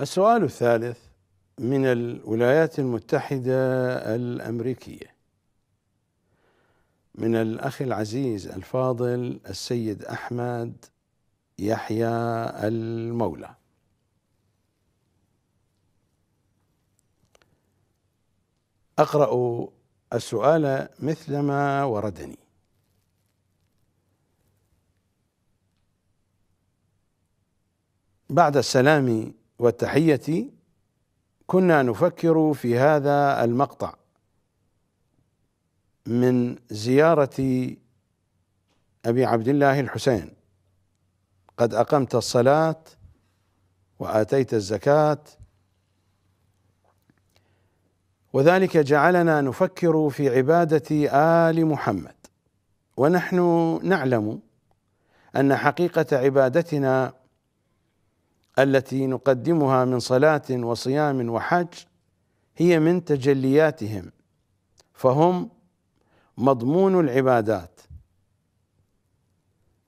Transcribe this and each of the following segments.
السؤال الثالث من الولايات المتحدة الأمريكية من الأخ العزيز الفاضل السيد أحمد يحيى المولى أقرأ السؤال مثلما وردني بعد السلام والتحية كنا نفكر في هذا المقطع من زيارة أبي عبد الله الحسين قد أقمت الصلاة وآتيت الزكاة وذلك جعلنا نفكر في عبادة آل محمد ونحن نعلم أن حقيقة عبادتنا التي نقدمها من صلاة وصيام وحج هي من تجلياتهم فهم مضمون العبادات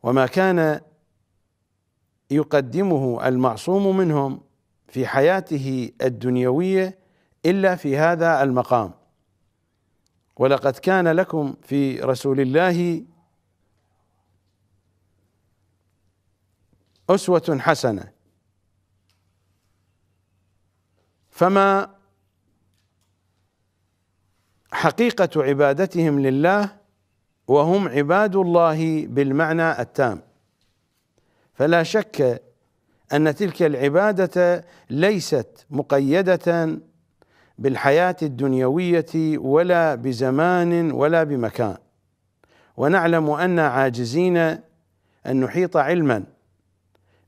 وما كان يقدمه المعصوم منهم في حياته الدنيويه الا في هذا المقام ولقد كان لكم في رسول الله اسوه حسنه فما حقيقه عبادتهم لله وهم عباد الله بالمعنى التام فلا شك ان تلك العباده ليست مقيده بالحياه الدنيويه ولا بزمان ولا بمكان ونعلم ان عاجزين ان نحيط علما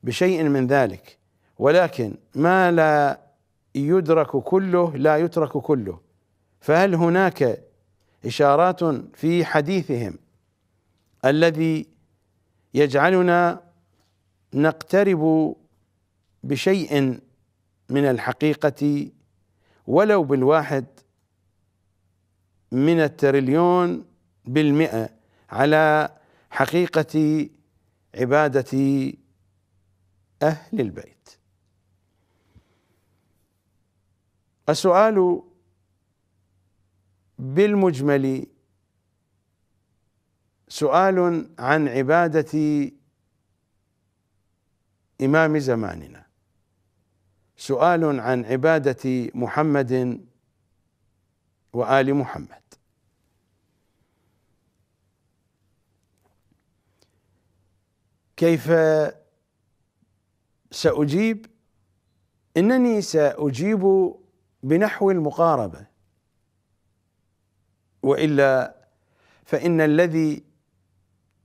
بشيء من ذلك ولكن ما لا يدرك كله لا يترك كله فهل هناك اشارات في حديثهم الذي يجعلنا نقترب بشيء من الحقيقه ولو بالواحد من التريليون بالمئه على حقيقه عباده اهل البيت السؤال بالمجمل سؤال عن عباده امام زماننا سؤال عن عباده محمد وال محمد كيف ساجيب انني ساجيب بنحو المقاربه والا فان الذي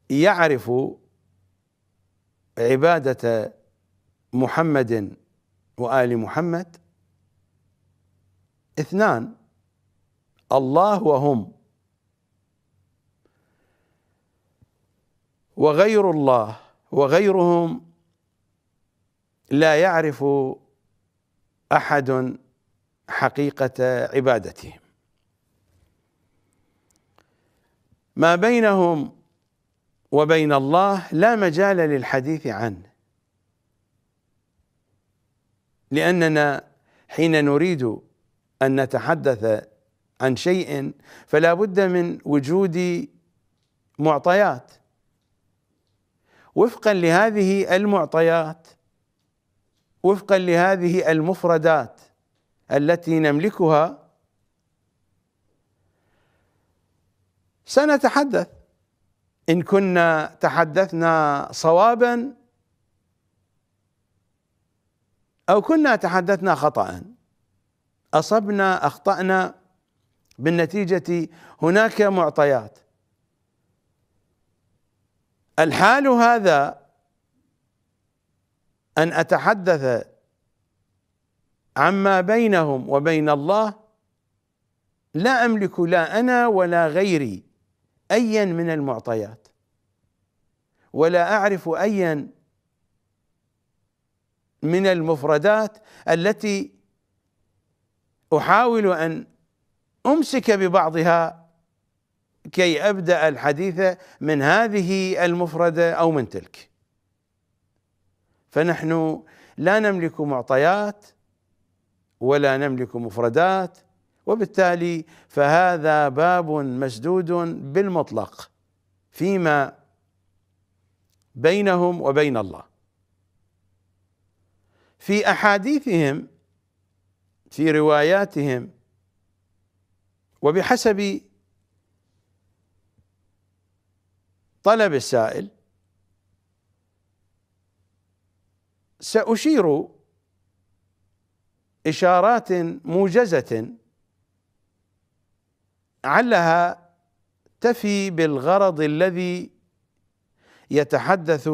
يعرف عباده محمد وال محمد اثنان الله وهم وغير الله وغيرهم لا يعرف احد حقيقه عبادتهم ما بينهم وبين الله لا مجال للحديث عنه لاننا حين نريد ان نتحدث عن شيء فلا بد من وجود معطيات وفقا لهذه المعطيات وفقا لهذه المفردات التي نملكها سنتحدث ان كنا تحدثنا صوابا او كنا تحدثنا خطا اصبنا اخطانا بالنتيجه هناك معطيات الحال هذا ان اتحدث عما بينهم وبين الله لا املك لا انا ولا غيري ايا من المعطيات ولا اعرف ايا من المفردات التي احاول ان امسك ببعضها كي ابدا الحديث من هذه المفرده او من تلك فنحن لا نملك معطيات ولا نملك مفردات وبالتالي فهذا باب مسدود بالمطلق فيما بينهم وبين الله في احاديثهم في رواياتهم وبحسب طلب السائل ساشير اشارات موجزه علها تفي بالغرض الذي يتحدث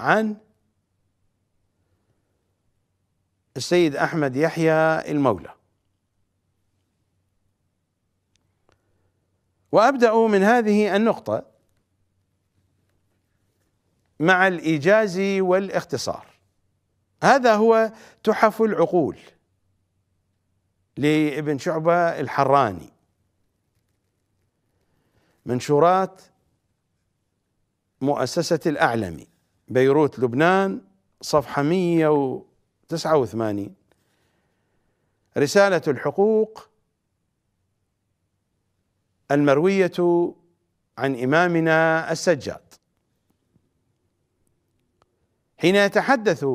عن السيد احمد يحيى المولى وابدا من هذه النقطه مع الايجاز والاختصار هذا هو تحف العقول لابن شعبة الحراني منشورات مؤسسة الأعلمي بيروت لبنان صفحة 189 رسالة الحقوق المروية عن إمامنا السجاد حين يتحدث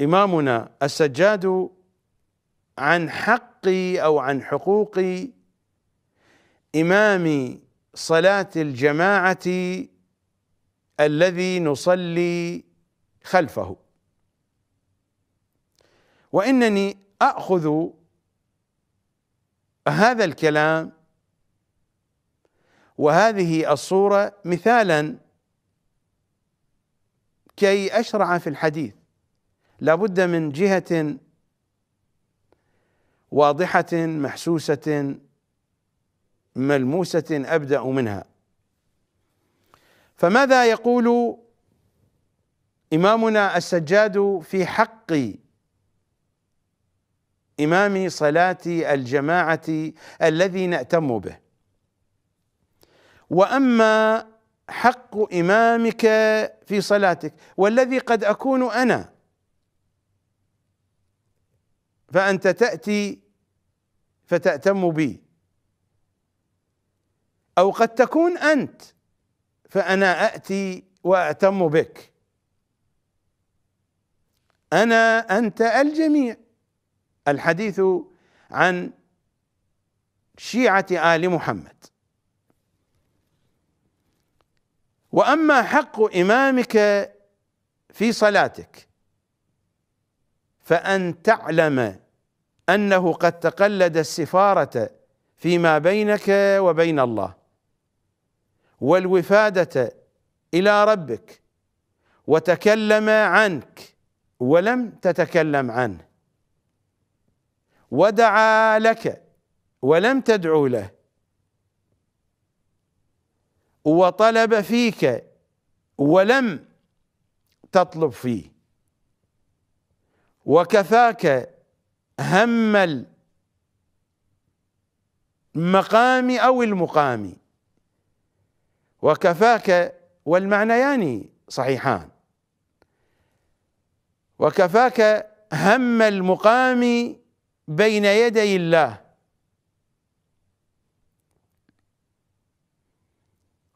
إمامنا السجاد عن حق او عن حقوق امام صلاه الجماعه الذي نصلي خلفه وانني اخذ هذا الكلام وهذه الصوره مثالا كي اشرع في الحديث لابد من جهه واضحه محسوسه ملموسه ابدا منها فماذا يقول امامنا السجاد في حق امام صلاه الجماعه الذي ناتم به واما حق امامك في صلاتك والذي قد اكون انا فانت تاتي فتأتم بي أو قد تكون أنت فأنا آتي وأتم بك أنا أنت الجميع الحديث عن شيعة آل محمد واما حق امامك في صلاتك فان تعلم انه قد تقلد السفاره فيما بينك وبين الله والوفاده الى ربك وتكلم عنك ولم تتكلم عنه ودعا لك ولم تدعو له وطلب فيك ولم تطلب فيه وكفاك هم المقام او المقام وكفاك والمعنيان صحيحان وكفاك هم المقام بين يدي الله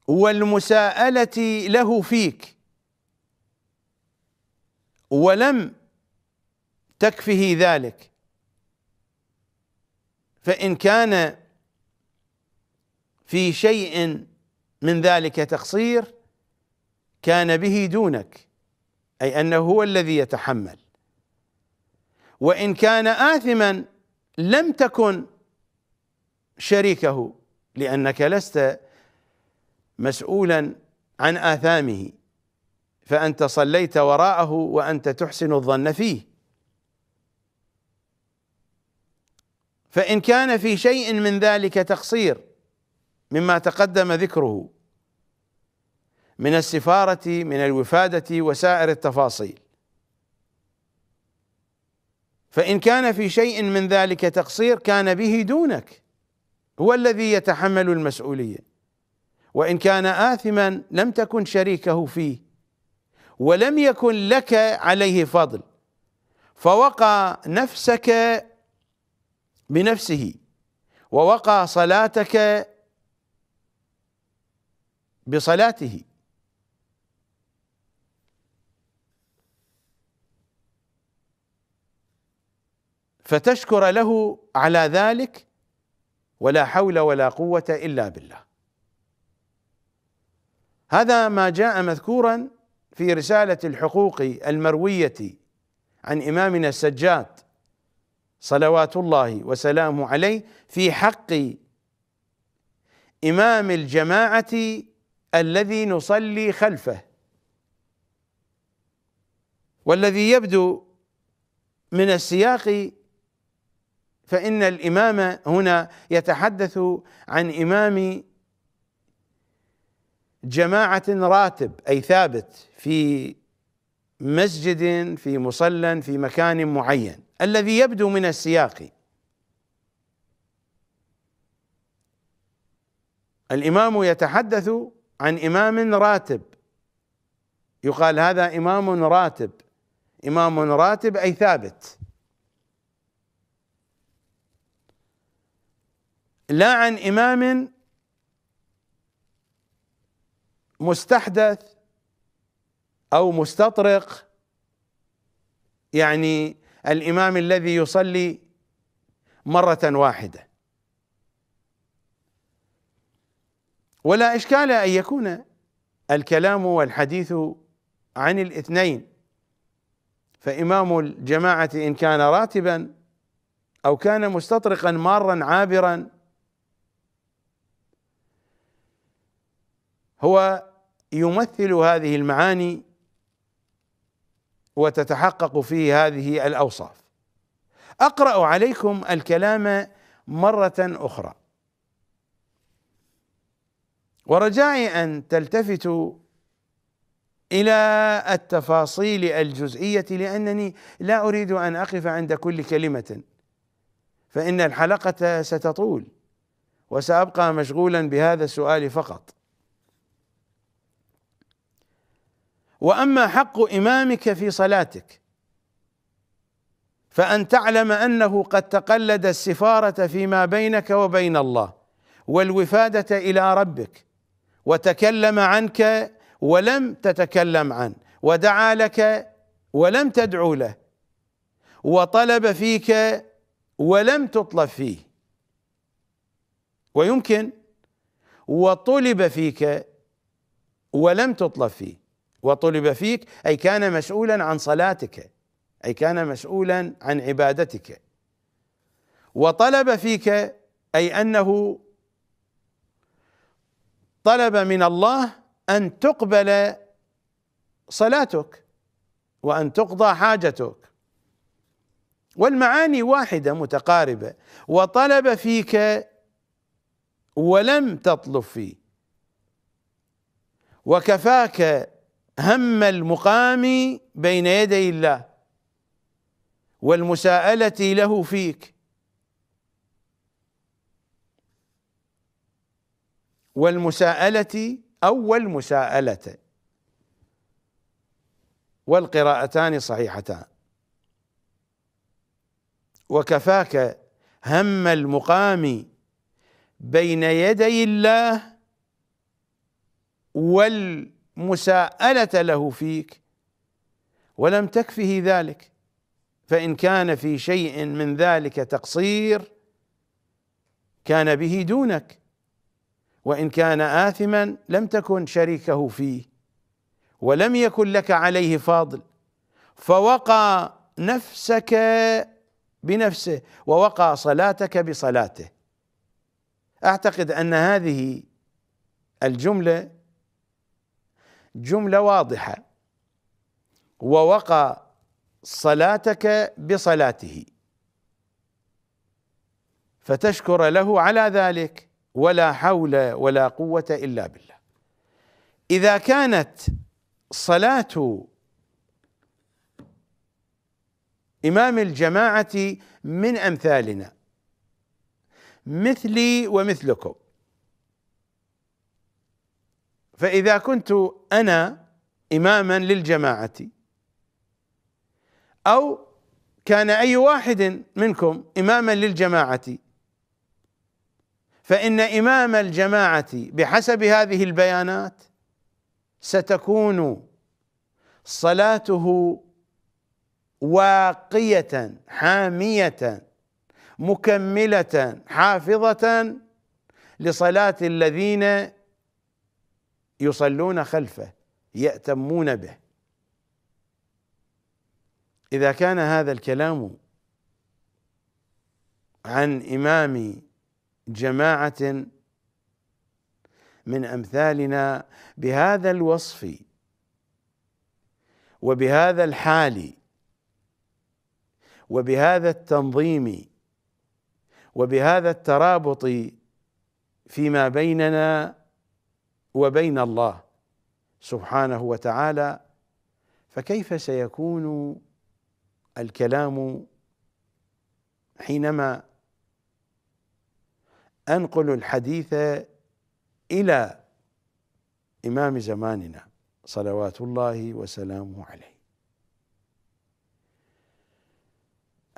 والمساءلة له فيك ولم تكفه ذلك فإن كان في شيء من ذلك تقصير كان به دونك أي أنه هو الذي يتحمل وإن كان آثما لم تكن شريكه لأنك لست مسؤولا عن آثامه فأنت صليت وراءه وأنت تحسن الظن فيه فإن كان في شيء من ذلك تقصير مما تقدم ذكره من السفارة من الوفادة وسائر التفاصيل فإن كان في شيء من ذلك تقصير كان به دونك هو الذي يتحمل المسؤولية وإن كان آثما لم تكن شريكه فيه ولم يكن لك عليه فضل فوقى نفسك بنفسه ووقع صلاتك بصلاته فتشكر له على ذلك ولا حول ولا قوه الا بالله هذا ما جاء مذكورا في رساله الحقوق المرويه عن امامنا السجاد صلوات الله وسلامه عليه في حق إمام الجماعة الذي نصلي خلفه والذي يبدو من السياق فإن الإمام هنا يتحدث عن إمام جماعة راتب أي ثابت في مسجد في مصلى في مكان معين الذي يبدو من السياق الامام يتحدث عن امام راتب يقال هذا امام راتب امام راتب اي ثابت لا عن امام مستحدث او مستطرق يعني الامام الذي يصلي مره واحده ولا اشكال ان يكون الكلام والحديث عن الاثنين فامام الجماعه ان كان راتبا او كان مستطرقا مارا عابرا هو يمثل هذه المعاني وتتحقق فيه هذه الاوصاف اقرا عليكم الكلام مره اخرى ورجائي ان تلتفتوا الى التفاصيل الجزئيه لانني لا اريد ان اقف عند كل كلمه فان الحلقه ستطول وسابقى مشغولا بهذا السؤال فقط واما حق امامك في صلاتك فان تعلم انه قد تقلد السفاره فيما بينك وبين الله والوفاده الى ربك وتكلم عنك ولم تتكلم عنه ودعا لك ولم تدعو له وطلب فيك ولم تطلب فيه ويمكن وطلب فيك ولم تطلب فيه وطلب فيك اي كان مسؤولا عن صلاتك اي كان مسؤولا عن عبادتك وطلب فيك اي انه طلب من الله ان تقبل صلاتك وان تقضى حاجتك والمعاني واحده متقاربه وطلب فيك ولم تطلب فيه وكفاك هم المقام بين يدي الله والمساءلة له فيك والمساءلة أو مساءلة والقراءتان صحيحتان وكفاك هم المقام بين يدي الله وال مساءلة له فيك ولم تكفه ذلك فإن كان في شيء من ذلك تقصير كان به دونك وإن كان آثما لم تكن شريكه فيه ولم يكن لك عليه فاضل فوقى نفسك بنفسه ووقى صلاتك بصلاته اعتقد ان هذه الجمله جملة واضحة ووقى صلاتك بصلاته فتشكر له على ذلك ولا حول ولا قوة إلا بالله إذا كانت صلاة إمام الجماعة من أمثالنا مثلي ومثلكم فإذا كنت أنا إماما للجماعة أو كان أي واحد منكم إماما للجماعة فإن إمام الجماعة بحسب هذه البيانات ستكون صلاته واقية حامية مكملة حافظة لصلاة الذين يصلون خلفه يأتمون به إذا كان هذا الكلام عن إمام جماعة من أمثالنا بهذا الوصف وبهذا الحال وبهذا التنظيم وبهذا الترابط فيما بيننا وبين الله سبحانه وتعالى فكيف سيكون الكلام حينما انقل الحديث الى امام زماننا صلوات الله وسلامه عليه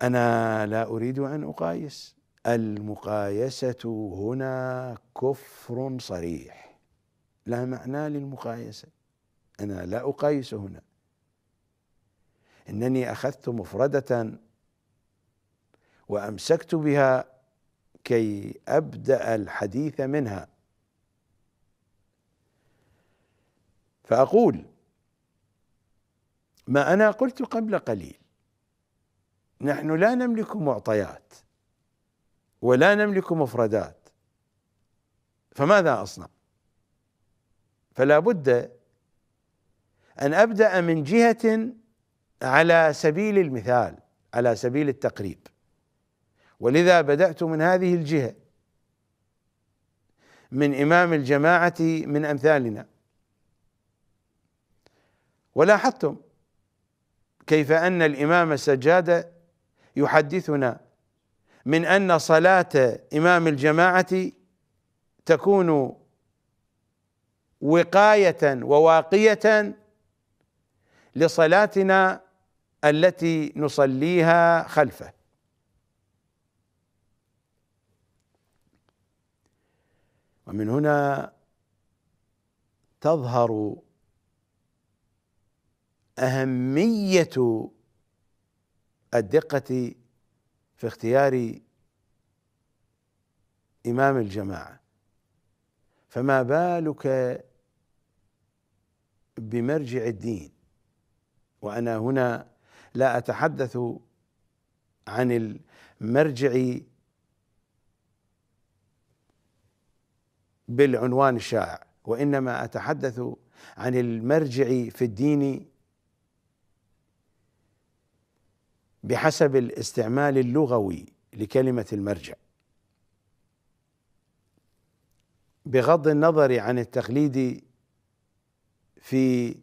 انا لا اريد ان اقايس المقايسه هنا كفر صريح لا معنى للمقايسة أنا لا أقايس هنا إنني أخذت مفردة وأمسكت بها كي أبدأ الحديث منها فأقول ما أنا قلت قبل قليل نحن لا نملك معطيات ولا نملك مفردات فماذا أصنع فلا بد ان ابدا من جهه على سبيل المثال على سبيل التقريب ولذا بدات من هذه الجهه من امام الجماعه من امثالنا ولاحظتم كيف ان الامام السجاده يحدثنا من ان صلاه امام الجماعه تكون وقايه وواقيه لصلاتنا التي نصليها خلفه ومن هنا تظهر اهميه الدقه في اختيار امام الجماعه فما بالك بمرجع الدين وانا هنا لا اتحدث عن المرجع بالعنوان الشائع وانما اتحدث عن المرجع في الدين بحسب الاستعمال اللغوي لكلمه المرجع بغض النظر عن التقليد في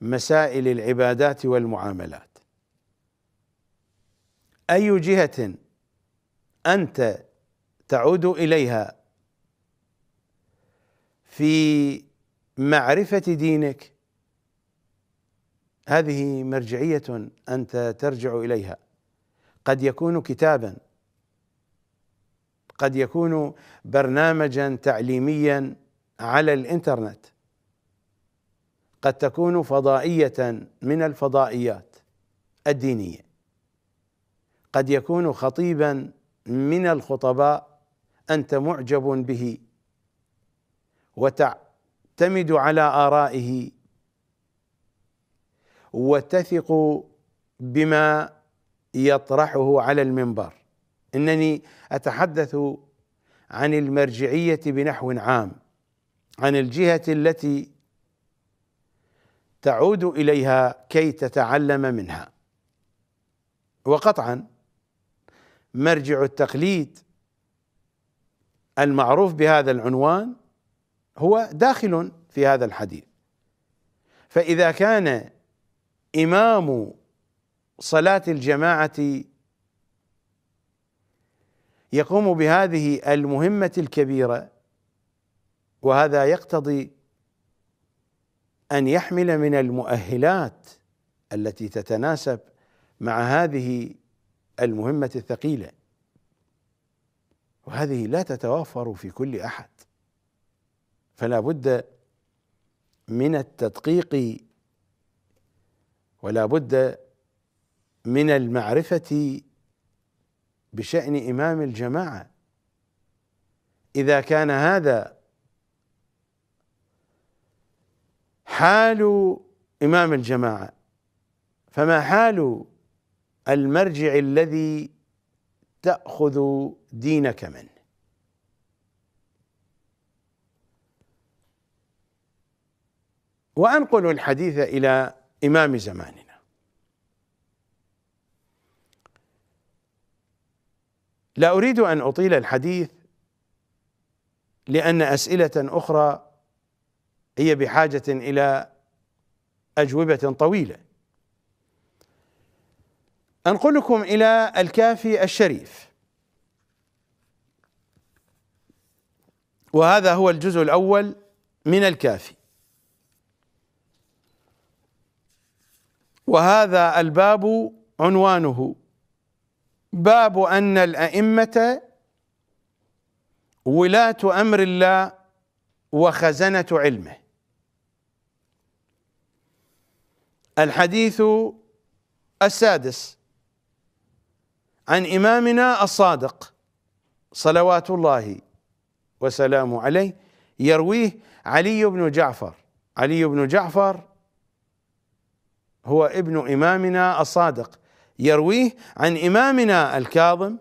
مسائل العبادات والمعاملات اي جهه انت تعود اليها في معرفه دينك هذه مرجعيه انت ترجع اليها قد يكون كتابا قد يكون برنامجا تعليميا على الانترنت قد تكون فضائيه من الفضائيات الدينيه قد يكون خطيبا من الخطباء انت معجب به وتعتمد على ارائه وتثق بما يطرحه على المنبر انني اتحدث عن المرجعيه بنحو عام عن الجهه التي تعود اليها كي تتعلم منها وقطعا مرجع التقليد المعروف بهذا العنوان هو داخل في هذا الحديث فاذا كان امام صلاه الجماعه يقوم بهذه المهمه الكبيره وهذا يقتضي ان يحمل من المؤهلات التي تتناسب مع هذه المهمه الثقيله وهذه لا تتوفر في كل احد فلا بد من التدقيق ولا بد من المعرفه بشان امام الجماعه اذا كان هذا حال إمام الجماعة فما حال المرجع الذي تأخذ دينك منه وأنقل الحديث إلى إمام زماننا لا أريد أن أطيل الحديث لأن أسئلة أخرى هي بحاجه الى اجوبه طويله انقلكم الى الكافي الشريف وهذا هو الجزء الاول من الكافي وهذا الباب عنوانه باب ان الائمه ولاه امر الله وخزنه علمه الحديث السادس عن إمامنا الصادق صلوات الله وسلامه عليه يرويه علي بن جعفر علي بن جعفر هو ابن إمامنا الصادق يرويه عن إمامنا الكاظم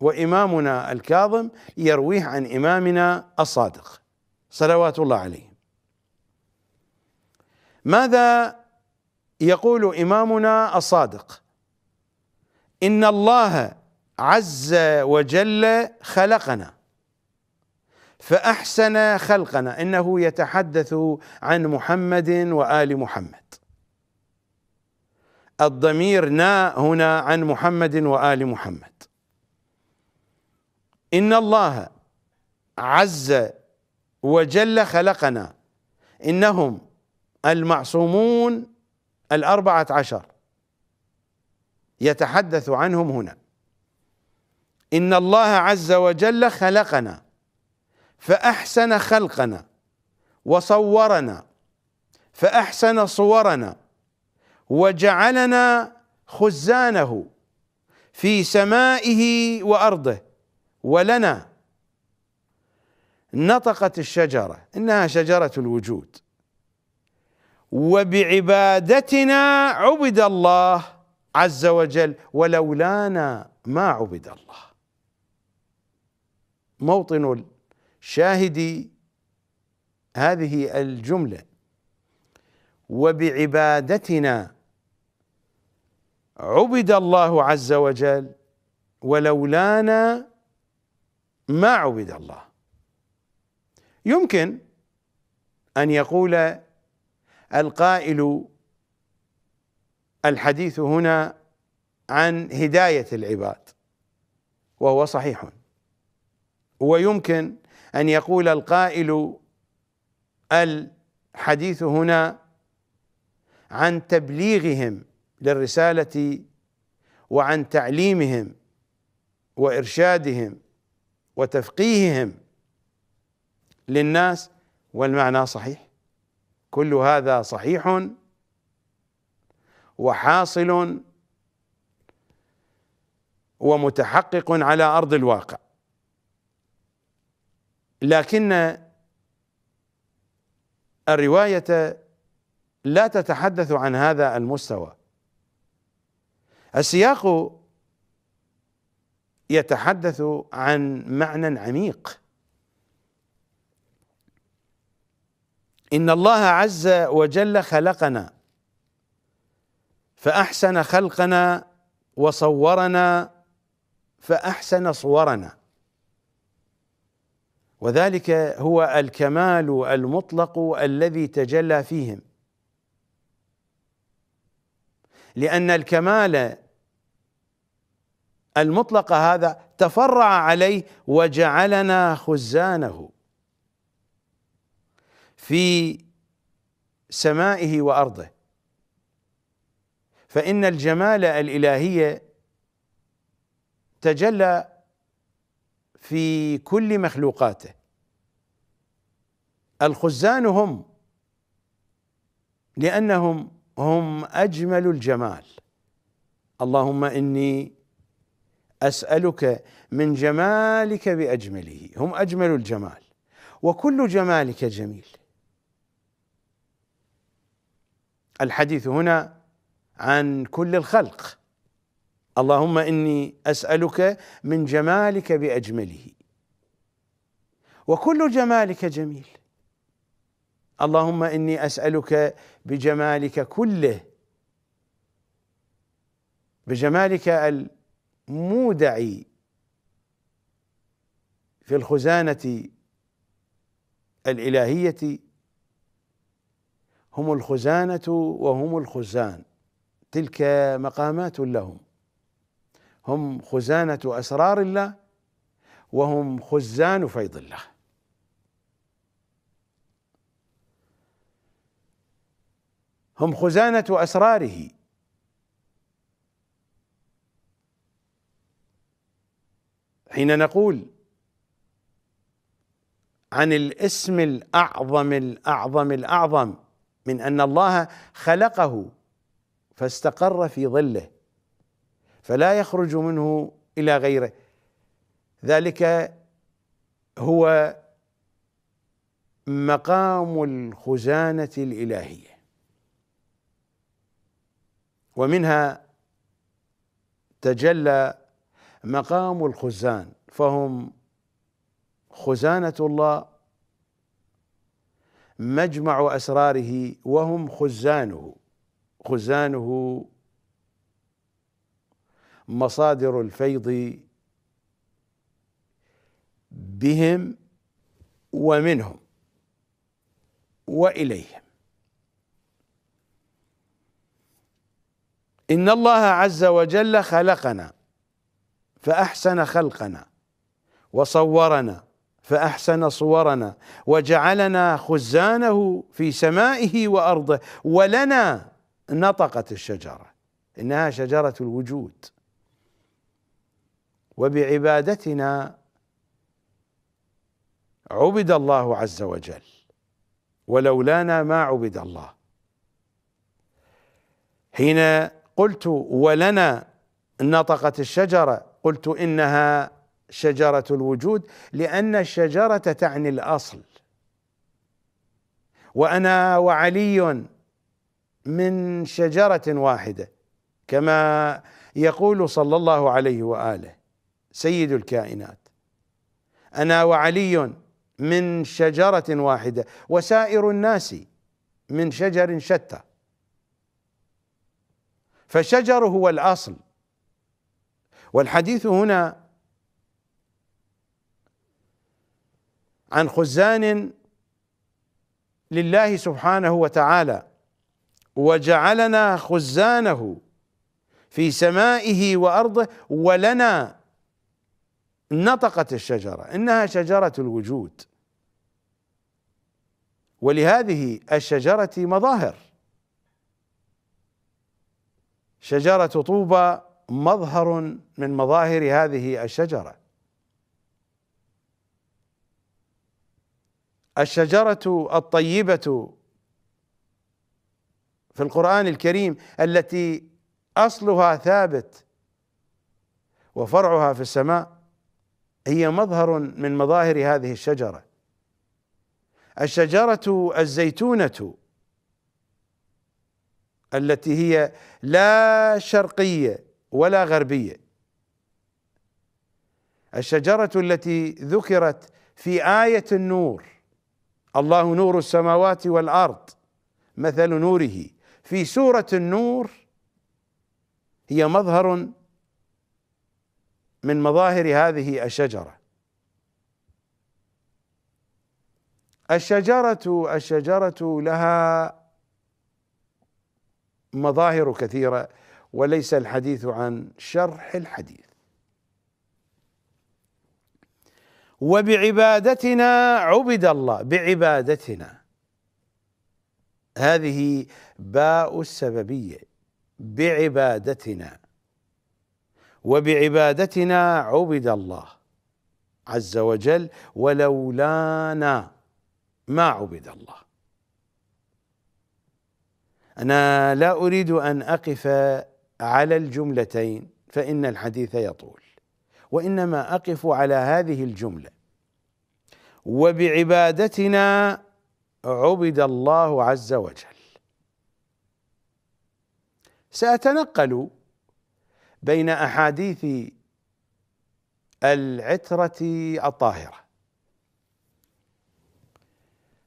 وإمامنا الكاظم يرويه عن إمامنا الصادق صلوات الله عليه ماذا يقول امامنا الصادق ان الله عز وجل خلقنا فاحسن خلقنا انه يتحدث عن محمد وال محمد الضمير نا هنا عن محمد وال محمد ان الله عز وجل خلقنا انهم المعصومون الأربعة عشر يتحدث عنهم هنا إن الله عز وجل خلقنا فأحسن خلقنا وصورنا فأحسن صورنا وجعلنا خزانه في سمائه وأرضه ولنا نطقت الشجرة إنها شجرة الوجود وبعبادتنا عبد الله عز وجل ولولانا ما عبد الله موطن الشاهد هذه الجمله وبعبادتنا عبد الله عز وجل ولولانا ما عبد الله يمكن ان يقول القائل الحديث هنا عن هدايه العباد وهو صحيح ويمكن ان يقول القائل الحديث هنا عن تبليغهم للرساله وعن تعليمهم وارشادهم وتفقيههم للناس والمعنى صحيح كل هذا صحيح وحاصل ومتحقق على ارض الواقع لكن الروايه لا تتحدث عن هذا المستوى السياق يتحدث عن معنى عميق إن الله عز وجل خلقنا فأحسن خلقنا وصورنا فأحسن صورنا وذلك هو الكمال المطلق الذي تجلى فيهم لأن الكمال المطلق هذا تفرع عليه وجعلنا خزانه في سمائه وارضه فان الجمال الالهي تجلى في كل مخلوقاته الخزان هم لانهم هم اجمل الجمال اللهم اني اسالك من جمالك باجمله هم اجمل الجمال وكل جمالك جميل الحديث هنا عن كل الخلق اللهم اني اسالك من جمالك باجمله وكل جمالك جميل اللهم اني اسالك بجمالك كله بجمالك المودع في الخزانه الالهيه هم الخزانة وهم الخزان تلك مقامات لهم هم خزانة أسرار الله وهم خزان فيض الله هم خزانة أسراره حين نقول عن الاسم الأعظم الأعظم الأعظم من ان الله خلقه فاستقر في ظله فلا يخرج منه الى غيره ذلك هو مقام الخزانه الالهيه ومنها تجلى مقام الخزان فهم خزانه الله مجمع اسراره وهم خزانه خزانه مصادر الفيض بهم ومنهم واليهم ان الله عز وجل خلقنا فاحسن خلقنا وصورنا فاحسن صورنا وجعلنا خزانه في سمائه وارضه ولنا نطقت الشجره انها شجره الوجود وبعبادتنا عبد الله عز وجل ولولانا ما عبد الله حين قلت ولنا نطقت الشجره قلت انها شجره الوجود لان الشجره تعني الاصل وانا وعلي من شجره واحده كما يقول صلى الله عليه واله سيد الكائنات انا وعلي من شجره واحده وسائر الناس من شجر شتى فالشجر هو الاصل والحديث هنا عن خزان لله سبحانه وتعالى وجعلنا خزانه في سمائه وارضه ولنا نطقت الشجره انها شجره الوجود ولهذه الشجره مظاهر شجره طوبى مظهر من مظاهر هذه الشجره الشجرة الطيبة في القرآن الكريم التي أصلها ثابت وفرعها في السماء هي مظهر من مظاهر هذه الشجرة الشجرة الزيتونة التي هي لا شرقية ولا غربية الشجرة التي ذكرت في آية النور الله نور السماوات والارض مثل نوره في سوره النور هي مظهر من مظاهر هذه الشجره الشجره الشجره لها مظاهر كثيره وليس الحديث عن شرح الحديث وبعبادتنا عبد الله بعبادتنا هذه باء السببيه بعبادتنا وبعبادتنا عبد الله عز وجل ولولانا ما عبد الله انا لا اريد ان اقف على الجملتين فان الحديث يطول وانما اقف على هذه الجمله وبعبادتنا عبد الله عز وجل ساتنقل بين احاديث العتره الطاهره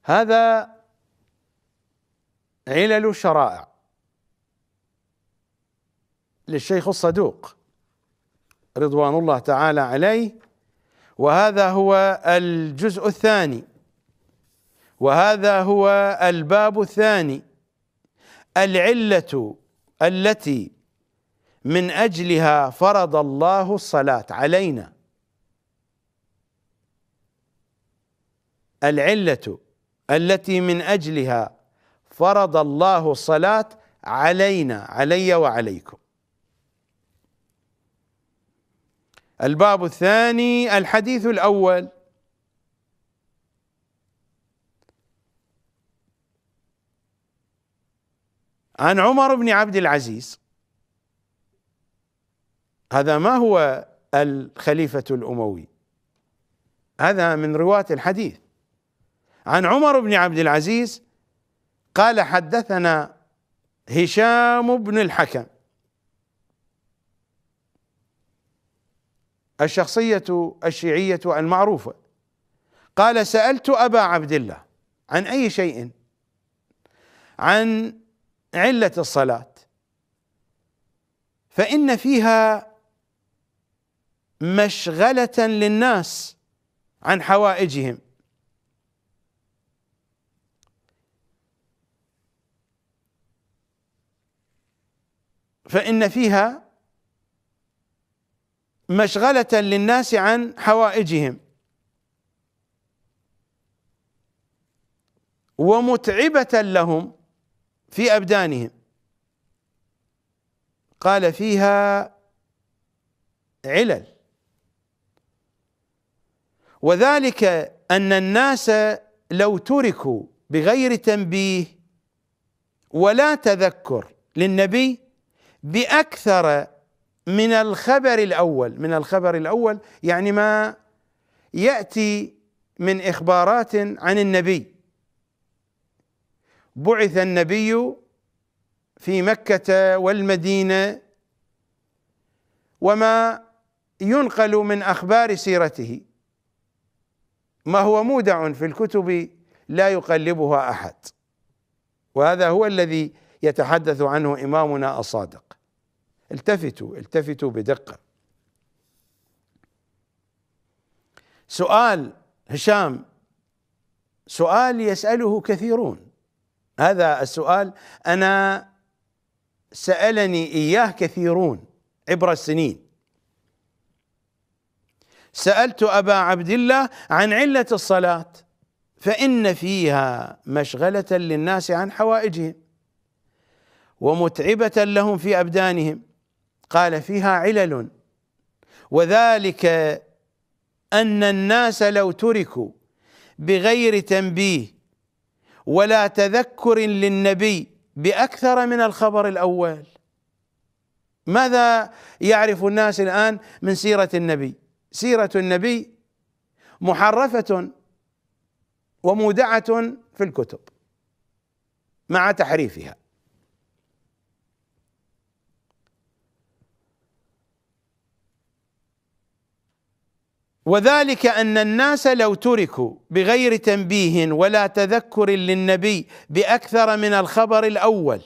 هذا علل الشرائع للشيخ الصدوق رضوان الله تعالى عليه وهذا هو الجزء الثاني وهذا هو الباب الثاني العله التي من اجلها فرض الله الصلاه علينا العله التي من اجلها فرض الله الصلاه علينا علي وعليكم الباب الثاني الحديث الاول عن عمر بن عبد العزيز هذا ما هو الخليفه الاموي هذا من رواه الحديث عن عمر بن عبد العزيز قال حدثنا هشام بن الحكم الشخصية الشيعية المعروفة قال سألت أبا عبد الله عن أي شيء عن علة الصلاة فإن فيها مشغلة للناس عن حوائجهم فإن فيها مشغله للناس عن حوائجهم ومتعبه لهم في ابدانهم قال فيها علل وذلك ان الناس لو تركوا بغير تنبيه ولا تذكر للنبي باكثر من الخبر الاول من الخبر الاول يعني ما ياتي من اخبارات عن النبي بعث النبي في مكه والمدينه وما ينقل من اخبار سيرته ما هو مودع في الكتب لا يقلبها احد وهذا هو الذي يتحدث عنه امامنا الصادق التفتوا التفتوا بدقة سؤال هشام سؤال يسأله كثيرون هذا السؤال أنا سألني إياه كثيرون عبر السنين سألت أبا عبد الله عن علة الصلاة فإن فيها مشغلة للناس عن حوائجهم ومتعبة لهم في أبدانهم قال فيها علل وذلك ان الناس لو تركوا بغير تنبيه ولا تذكر للنبي باكثر من الخبر الاول ماذا يعرف الناس الان من سيره النبي سيره النبي محرفه ومودعه في الكتب مع تحريفها وذلك ان الناس لو تركوا بغير تنبيه ولا تذكر للنبي باكثر من الخبر الاول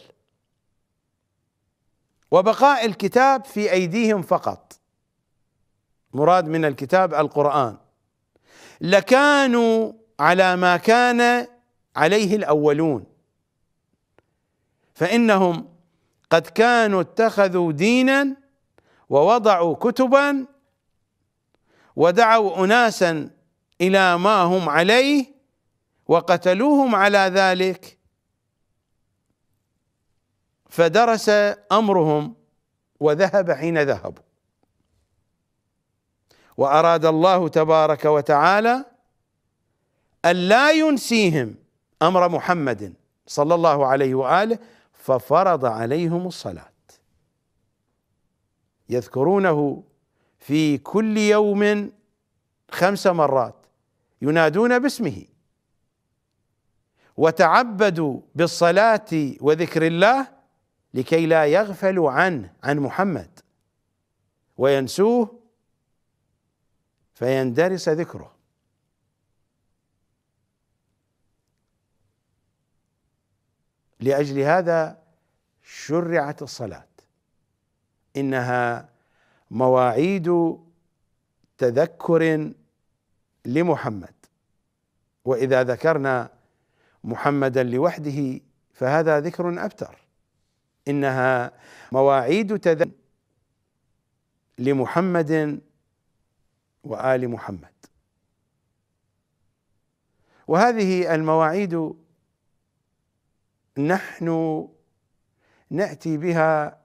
وبقاء الكتاب في ايديهم فقط مراد من الكتاب القران لكانوا على ما كان عليه الاولون فانهم قد كانوا اتخذوا دينا ووضعوا كتبا ودعوا اناسا الى ما هم عليه وقتلوهم على ذلك فدرس امرهم وذهب حين ذهبوا واراد الله تبارك وتعالى ان لا ينسيهم امر محمد صلى الله عليه واله ففرض عليهم الصلاه يذكرونه في كل يوم خمس مرات ينادون باسمه وتعبدوا بالصلاة وذكر الله لكي لا يغفلوا عنه عن محمد وينسوه فيندرس ذكره لأجل هذا شرعت الصلاة إنها مواعيد تذكر لمحمد واذا ذكرنا محمدا لوحده فهذا ذكر ابتر انها مواعيد تذكر لمحمد وال محمد وهذه المواعيد نحن ناتي بها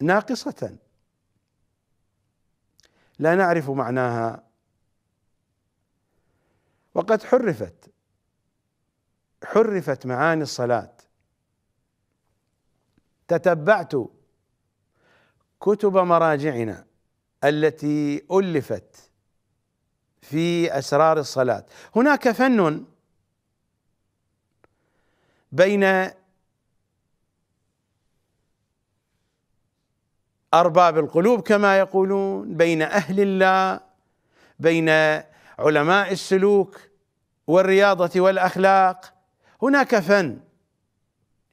ناقصة لا نعرف معناها وقد حرفت حرفت معاني الصلاة تتبعت كتب مراجعنا التي ألفت في أسرار الصلاة هناك فن بين ارباب القلوب كما يقولون بين اهل الله بين علماء السلوك والرياضه والاخلاق هناك فن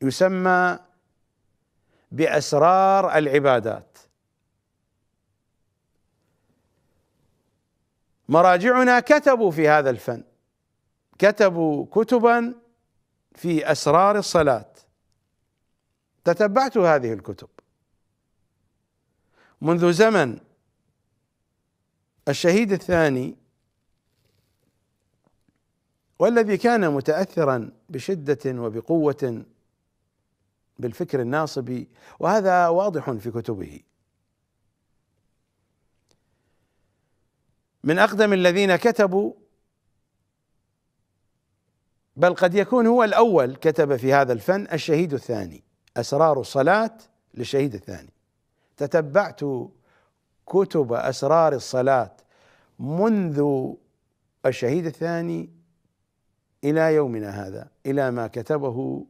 يسمى باسرار العبادات مراجعنا كتبوا في هذا الفن كتبوا كتبا في اسرار الصلاه تتبعت هذه الكتب منذ زمن الشهيد الثاني والذي كان متاثرا بشده وبقوه بالفكر الناصبي وهذا واضح في كتبه من اقدم الذين كتبوا بل قد يكون هو الاول كتب في هذا الفن الشهيد الثاني اسرار الصلاه للشهيد الثاني تتبعت كتب اسرار الصلاه منذ الشهيد الثاني الى يومنا هذا الى ما كتبه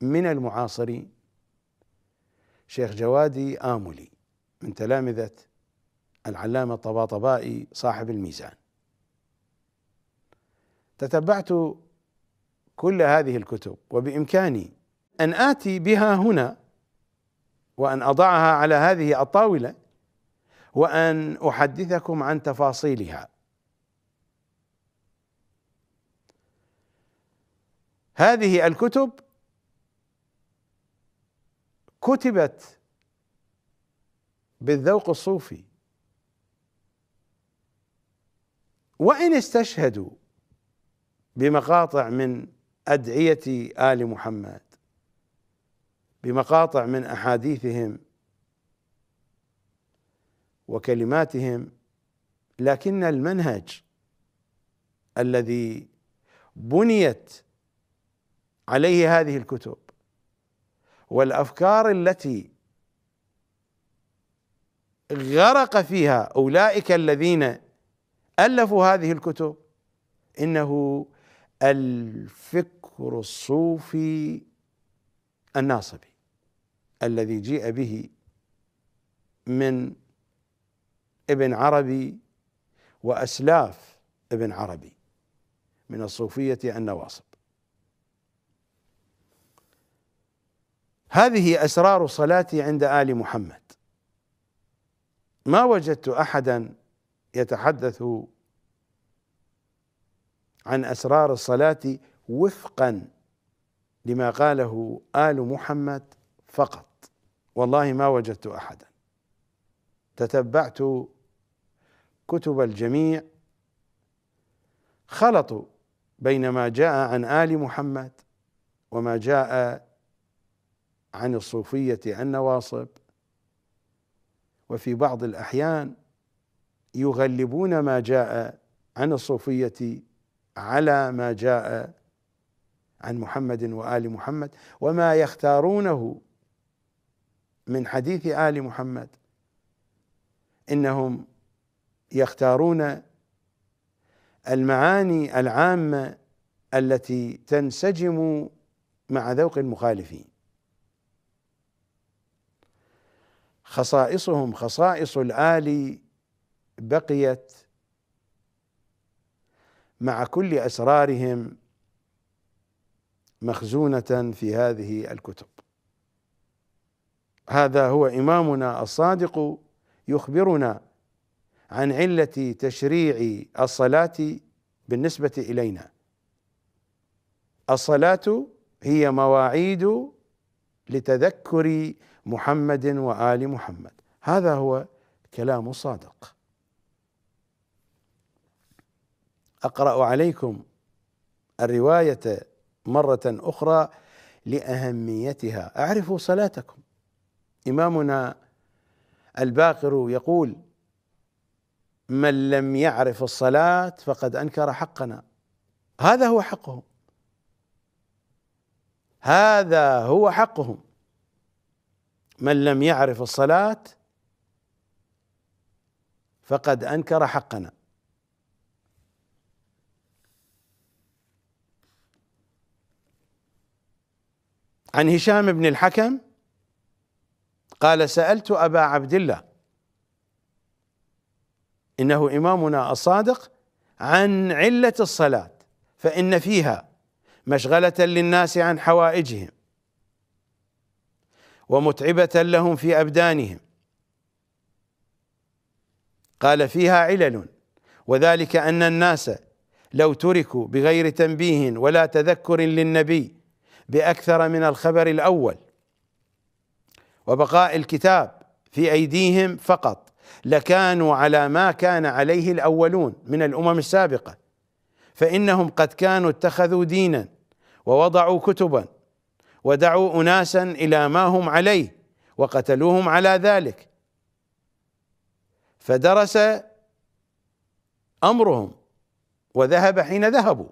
من المعاصرين شيخ جوادي آملي من تلامذة العلامة الطباطبائي صاحب الميزان تتبعت كل هذه الكتب وبإمكاني أن آتي بها هنا وان اضعها على هذه الطاوله وان احدثكم عن تفاصيلها هذه الكتب كتبت بالذوق الصوفي وان استشهدوا بمقاطع من ادعيه ال محمد بمقاطع من احاديثهم وكلماتهم لكن المنهج الذي بنيت عليه هذه الكتب والافكار التي غرق فيها اولئك الذين الفوا هذه الكتب انه الفكر الصوفي الناصبي الذي جيء به من ابن عربي واسلاف ابن عربي من الصوفيه النواصب هذه اسرار صلاتي عند ال محمد ما وجدت احدا يتحدث عن اسرار الصلاه وفقا لما قاله ال محمد فقط والله ما وجدت احدا تتبعت كتب الجميع خلطوا بين ما جاء عن ال محمد وما جاء عن الصوفيه عن نواصب وفي بعض الاحيان يغلبون ما جاء عن الصوفيه على ما جاء عن محمد وال محمد وما يختارونه من حديث آل محمد إنهم يختارون المعاني العامة التي تنسجم مع ذوق المخالفين خصائصهم خصائص الآل بقيت مع كل أسرارهم مخزونة في هذه الكتب هذا هو إمامنا الصادق يخبرنا عن علة تشريع الصلاة بالنسبة إلينا الصلاة هي مواعيد لتذكر محمد وآل محمد هذا هو كلام الصادق أقرأ عليكم الرواية مرة أخرى لأهميتها أعرفوا صلاتكم إمامنا الباقر يقول من لم يعرف الصلاة فقد أنكر حقنا هذا هو حقهم هذا هو حقهم من لم يعرف الصلاة فقد أنكر حقنا عن هشام بن الحكم قال سألت أبا عبد الله إنه إمامنا الصادق عن علة الصلاة فإن فيها مشغلة للناس عن حوائجهم ومتعبة لهم في أبدانهم قال فيها علل وذلك أن الناس لو تركوا بغير تنبيه ولا تذكر للنبي بأكثر من الخبر الأول وبقاء الكتاب في ايديهم فقط لكانوا على ما كان عليه الاولون من الامم السابقه فانهم قد كانوا اتخذوا دينا ووضعوا كتبا ودعوا اناسا الى ما هم عليه وقتلوهم على ذلك فدرس امرهم وذهب حين ذهبوا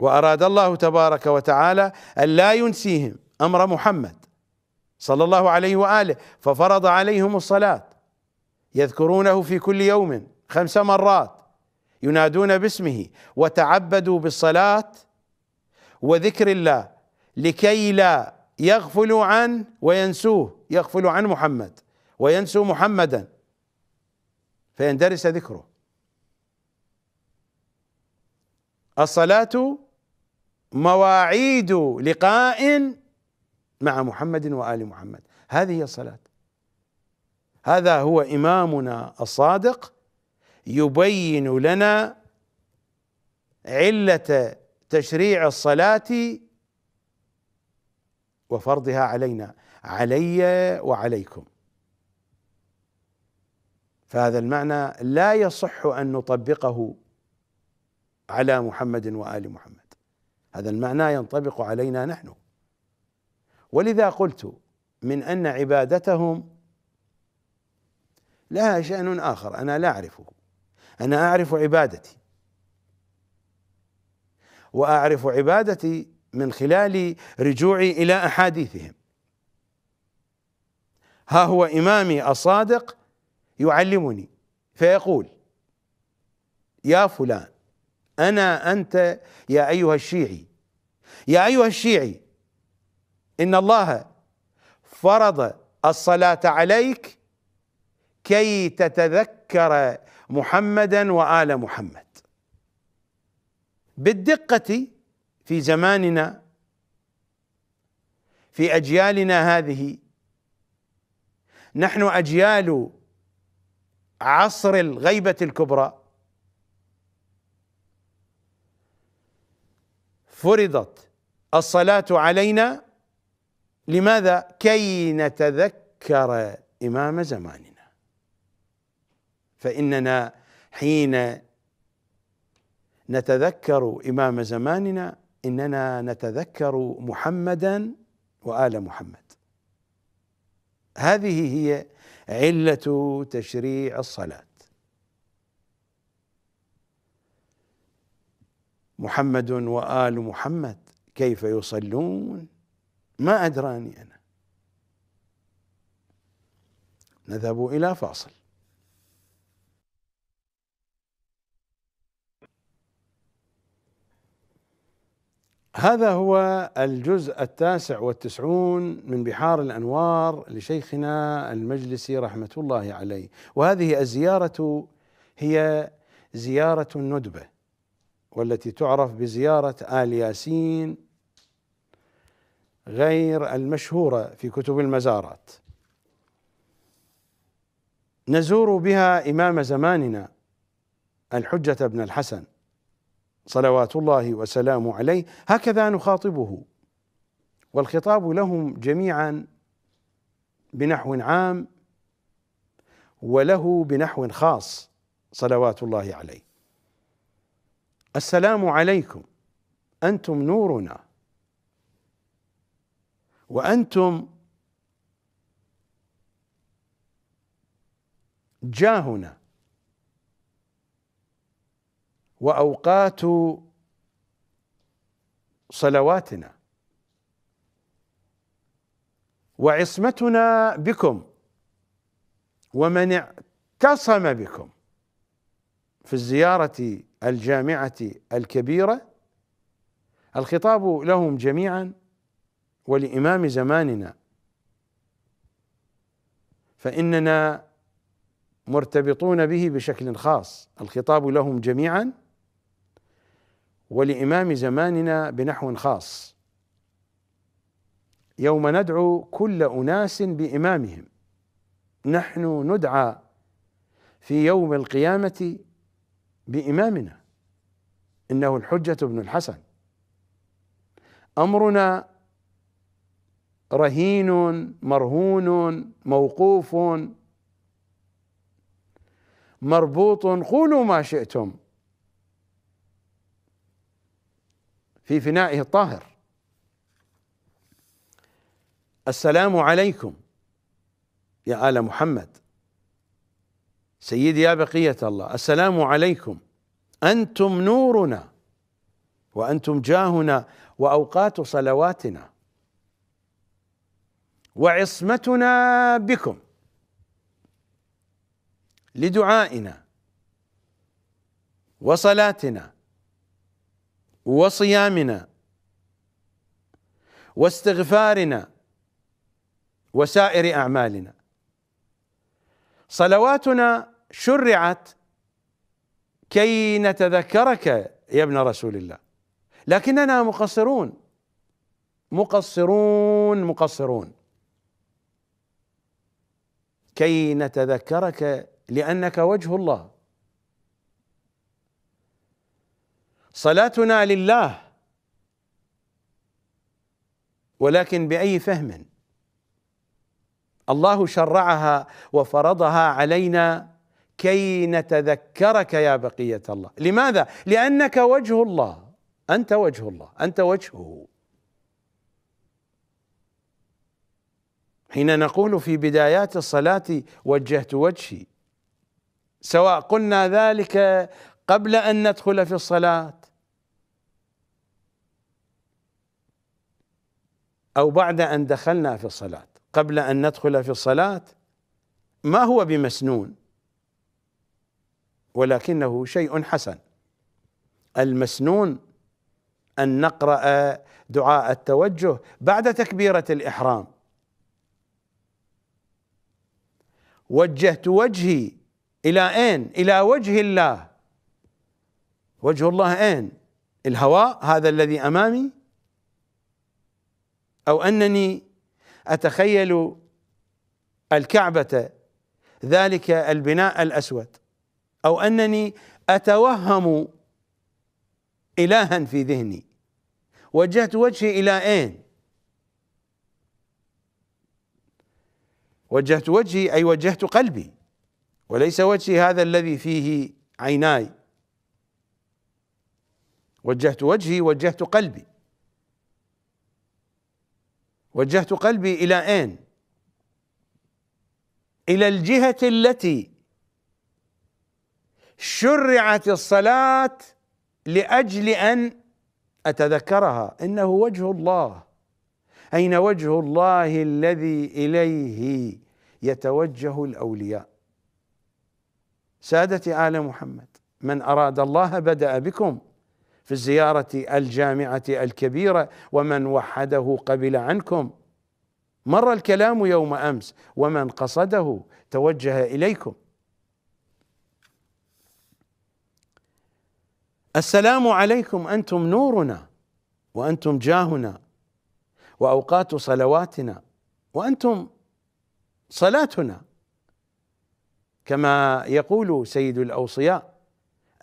واراد الله تبارك وتعالى ان لا ينسيهم امر محمد صلى الله عليه واله ففرض عليهم الصلاه يذكرونه في كل يوم خمس مرات ينادون باسمه وتعبدوا بالصلاه وذكر الله لكي لا يغفلوا عن وينسوه يغفل عن محمد وينسوا محمدا فيندرس ذكره الصلاه مواعيد لقاء مع محمد وال محمد هذه هي الصلاه هذا هو امامنا الصادق يبين لنا عله تشريع الصلاه وفرضها علينا علي وعليكم فهذا المعنى لا يصح ان نطبقه على محمد وال محمد هذا المعنى ينطبق علينا نحن ولذا قلت من ان عبادتهم لها شان اخر انا لا اعرفه انا اعرف عبادتي واعرف عبادتي من خلال رجوعي الى احاديثهم ها هو امامي الصادق يعلمني فيقول يا فلان انا انت يا ايها الشيعي يا ايها الشيعي ان الله فرض الصلاه عليك كي تتذكر محمدا وال محمد بالدقه في زماننا في اجيالنا هذه نحن اجيال عصر الغيبه الكبرى فرضت الصلاة علينا لماذا؟ كي نتذكر إمام زماننا فإننا حين نتذكر إمام زماننا إننا نتذكر محمدا وآل محمد هذه هي علة تشريع الصلاة محمد وآل محمد كيف يصلون ما أدراني أنا نذهب إلى فاصل هذا هو الجزء التاسع والتسعون من بحار الأنوار لشيخنا المجلسي رحمة الله عليه وهذه الزيارة هي زيارة الندبه والتي تعرف بزيارة آل ياسين غير المشهورة في كتب المزارات نزور بها إمام زماننا الحجة بن الحسن صلوات الله وسلامه عليه هكذا نخاطبه والخطاب لهم جميعا بنحو عام وله بنحو خاص صلوات الله عليه السلام عليكم انتم نورنا وانتم جاهنا واوقات صلواتنا وعصمتنا بكم ومن اعتصم بكم في الزيارة الجامعة الكبيرة الخطاب لهم جميعا ولإمام زماننا فإننا مرتبطون به بشكل خاص الخطاب لهم جميعا ولإمام زماننا بنحو خاص يوم ندعو كل أناس بإمامهم نحن ندعى في يوم القيامة بإمامنا إنه الحجة بن الحسن أمرنا رهين مرهون موقوف مربوط قولوا ما شئتم في فنائه الطاهر السلام عليكم يا آل محمد سيدي يا بقية الله السلام عليكم أنتم نورنا وأنتم جاهنا وأوقات صلواتنا وعصمتنا بكم لدعائنا وصلاتنا وصيامنا واستغفارنا وسائر اعمالنا صلواتنا شرعت كي نتذكرك يا ابن رسول الله لكننا مقصرون مقصرون مقصرون كي نتذكرك لانك وجه الله صلاتنا لله ولكن باي فهم الله شرعها وفرضها علينا كي نتذكرك يا بقيه الله، لماذا؟ لانك وجه الله، انت وجه الله، انت وجهه. حين نقول في بدايات الصلاه وجهت وجهي سواء قلنا ذلك قبل ان ندخل في الصلاه او بعد ان دخلنا في الصلاه قبل ان ندخل في الصلاه ما هو بمسنون ولكنه شيء حسن المسنون ان نقرا دعاء التوجه بعد تكبيره الاحرام وجهت وجهي الى اين الى وجه الله وجه الله اين الهواء هذا الذي امامي او انني اتخيل الكعبه ذلك البناء الاسود او انني اتوهم الها في ذهني وجهت وجهي الى اين وجهت وجهي اي وجهت قلبي وليس وجهي هذا الذي فيه عيناي وجهت وجهي وجهت قلبي وجهت قلبي الى اين الى الجهه التي شرعت الصلاه لاجل ان اتذكرها انه وجه الله اين وجه الله الذي اليه يتوجه الاولياء سادتي ال محمد من اراد الله بدا بكم في الزيارة الجامعة الكبيرة ومن وحده قبل عنكم مر الكلام يوم أمس ومن قصده توجه إليكم السلام عليكم أنتم نورنا وأنتم جاهنا وأوقات صلواتنا وأنتم صلاتنا كما يقول سيد الأوصياء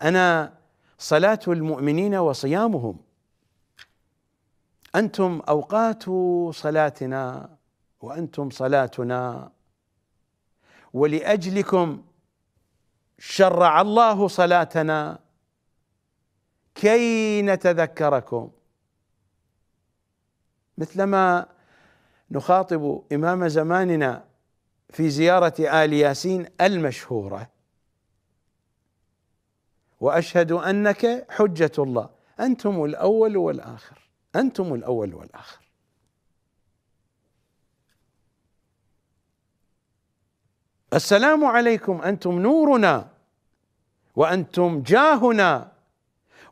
أنا صلاة المؤمنين وصيامهم أنتم أوقات صلاتنا وأنتم صلاتنا ولأجلكم شرع الله صلاتنا كي نتذكركم مثلما نخاطب إمام زماننا في زيارة آل ياسين المشهورة واشهد انك حجه الله انتم الاول والاخر انتم الاول والاخر السلام عليكم انتم نورنا وانتم جاهنا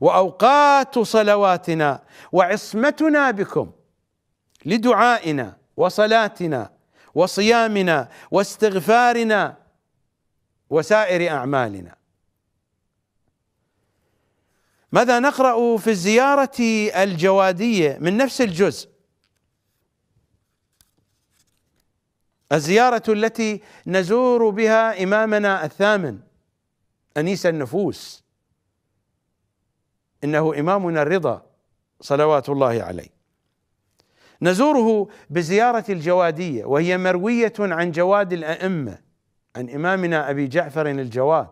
واوقات صلواتنا وعصمتنا بكم لدعائنا وصلاتنا وصيامنا واستغفارنا وسائر اعمالنا ماذا نقرأ في الزيارة الجوادية من نفس الجزء الزيارة التي نزور بها إمامنا الثامن أنيس النفوس إنه إمامنا الرضا صلوات الله عليه نزوره بزيارة الجوادية وهي مروية عن جواد الأئمة عن إمامنا أبي جعفر الجواد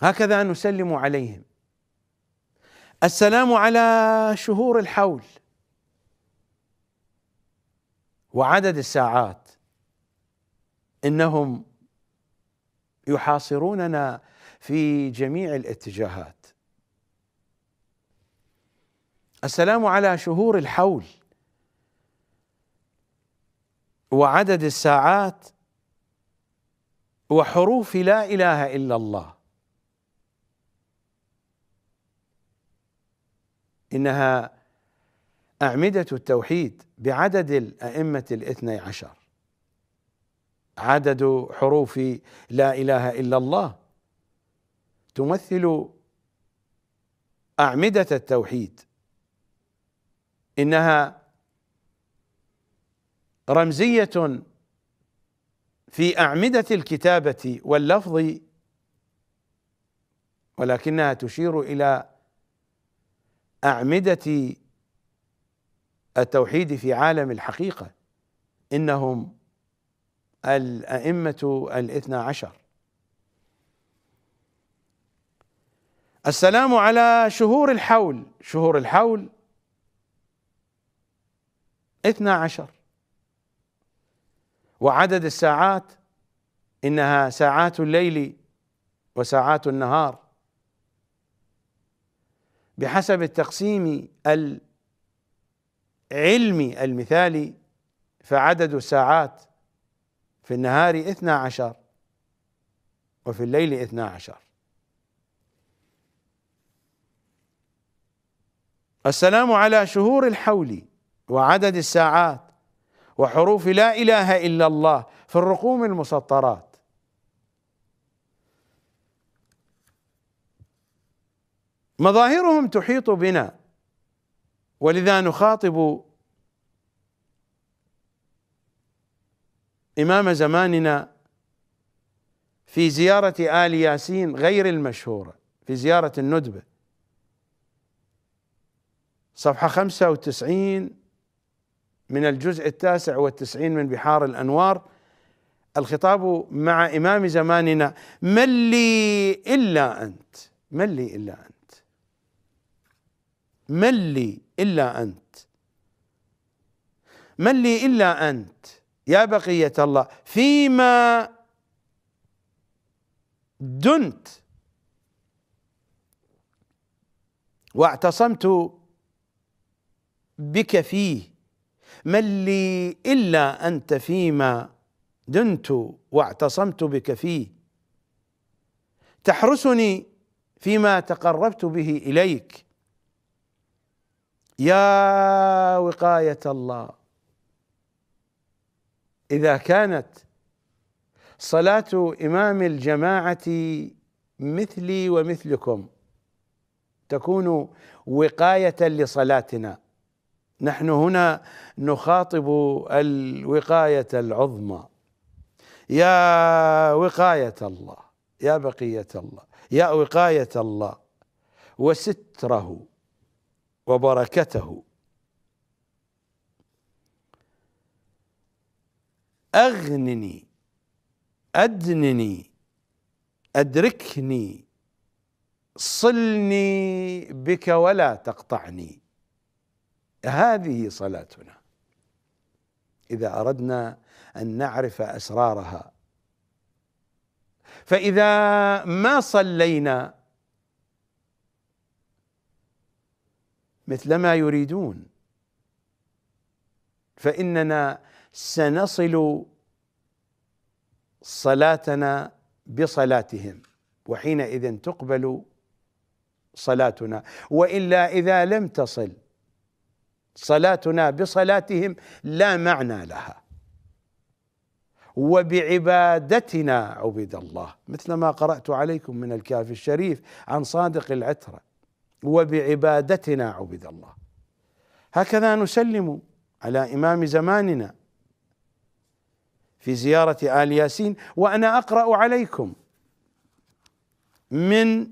هكذا نسلم عليهم السلام على شهور الحول وعدد الساعات انهم يحاصروننا في جميع الاتجاهات السلام على شهور الحول وعدد الساعات وحروف لا اله الا الله إنها أعمدة التوحيد بعدد الأئمة الاثني عشر عدد حروف لا إله إلا الله تمثل أعمدة التوحيد إنها رمزية في أعمدة الكتابة واللفظ ولكنها تشير إلى أعمدة التوحيد في عالم الحقيقة إنهم الأئمة الاثنى عشر السلام على شهور الحول شهور الحول اثنى عشر وعدد الساعات إنها ساعات الليل وساعات النهار بحسب التقسيم العلمي المثالي فعدد الساعات في النهار اثنا عشر وفي الليل اثنا عشر السلام على شهور الحول وعدد الساعات وحروف لا اله الا الله في الرقوم المسطرات مظاهرهم تحيط بنا ولذا نخاطب إمام زماننا في زيارة آل ياسين غير المشهورة في زيارة الندبة صفحة 95 من الجزء التاسع والتسعين من بحار الأنوار الخطاب مع إمام زماننا من لي إلا أنت من لي إلا أنت من لي إلا أنت من لي إلا أنت يا بقية الله فيما دنت واعتصمت بك فيه من لي إلا أنت فيما دنت واعتصمت بك فيه تحرسني فيما تقربت به إليك يا وقايه الله اذا كانت صلاه امام الجماعه مثلي ومثلكم تكون وقايه لصلاتنا نحن هنا نخاطب الوقايه العظمى يا وقايه الله يا بقيه الله يا وقايه الله وستره وبركته أغنني أدنني أدركني صلني بك ولا تقطعني هذه صلاتنا إذا أردنا أن نعرف أسرارها فإذا ما صلينا مثلما يريدون فاننا سنصل صلاتنا بصلاتهم وحينئذ تقبل صلاتنا والا اذا لم تصل صلاتنا بصلاتهم لا معنى لها وبعبادتنا عبد الله مثل ما قرات عليكم من الكاف الشريف عن صادق العتره وبعبادتنا عبد الله هكذا نسلم على امام زماننا في زياره ال ياسين وانا اقرا عليكم من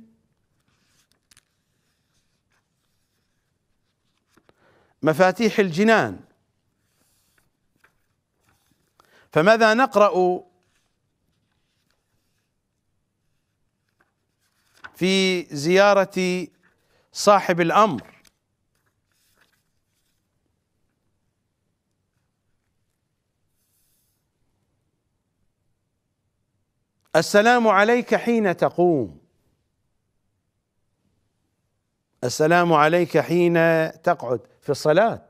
مفاتيح الجنان فماذا نقرا في زياره صاحب الامر السلام عليك حين تقوم السلام عليك حين تقعد في الصلاه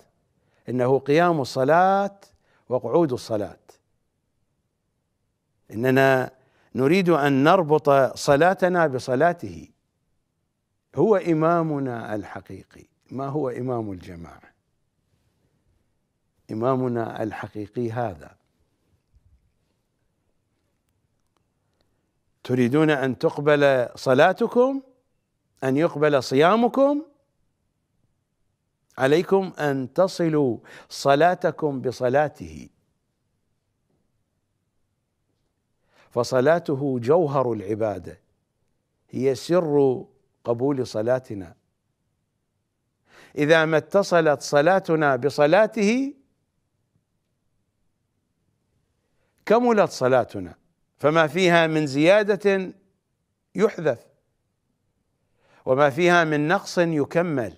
انه قيام الصلاه وقعود الصلاه اننا نريد ان نربط صلاتنا بصلاته هو إمامنا الحقيقي ما هو إمام الجماعة إمامنا الحقيقي هذا تريدون أن تقبل صلاتكم أن يقبل صيامكم عليكم أن تصلوا صلاتكم بصلاته فصلاته جوهر العباده هي سر قبول صلاتنا اذا ما اتصلت صلاتنا بصلاته كملت صلاتنا فما فيها من زياده يحذف وما فيها من نقص يكمل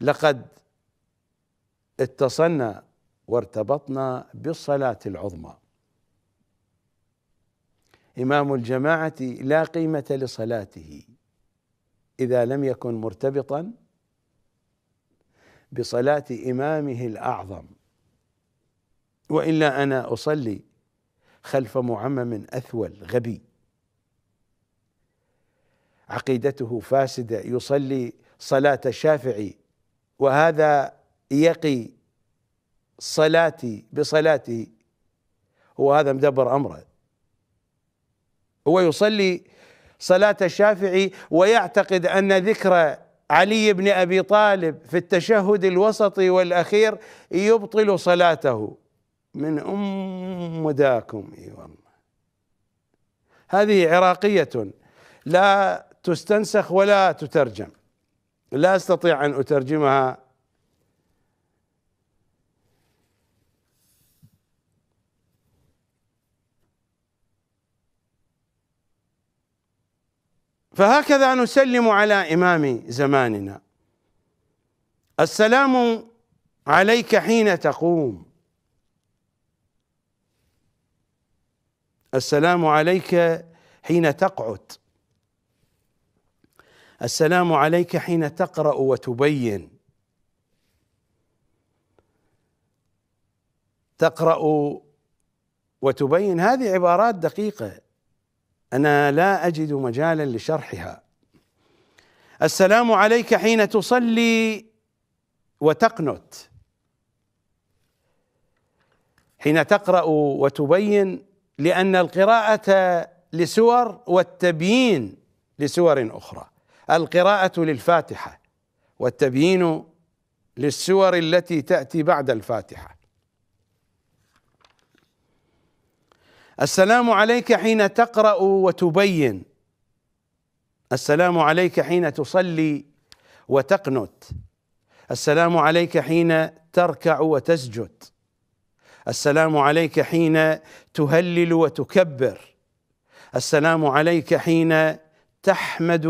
لقد اتصلنا وارتبطنا بالصلاه العظمى إمام الجماعة لا قيمة لصلاته إذا لم يكن مرتبطا بصلاة إمامه الأعظم وإلا أنا أصلي خلف معمم أثول غبي عقيدته فاسدة يصلي صلاة الشافعي وهذا يقي صلاتي بصلاته هو هذا مدبر أمره هو يصلي صلاة الشافعي ويعتقد أن ذكر علي بن أبي طالب في التشهد الوسطي والأخير يبطل صلاته من أم داكم اي والله هذه عراقية لا تستنسخ ولا تترجم لا أستطيع أن أترجمها فهكذا نسلم على امام زماننا السلام عليك حين تقوم السلام عليك حين تقعد السلام عليك حين تقرا وتبين تقرا وتبين هذه عبارات دقيقه انا لا اجد مجالا لشرحها السلام عليك حين تصلي وتقنت حين تقرا وتبين لان القراءه لسور والتبيين لسور اخرى القراءه للفاتحه والتبيين للسور التي تاتي بعد الفاتحه السلام عليك حين تقرا وتبين السلام عليك حين تصلي وتقنت السلام عليك حين تركع وتسجد السلام عليك حين تهلل وتكبر السلام عليك حين تحمد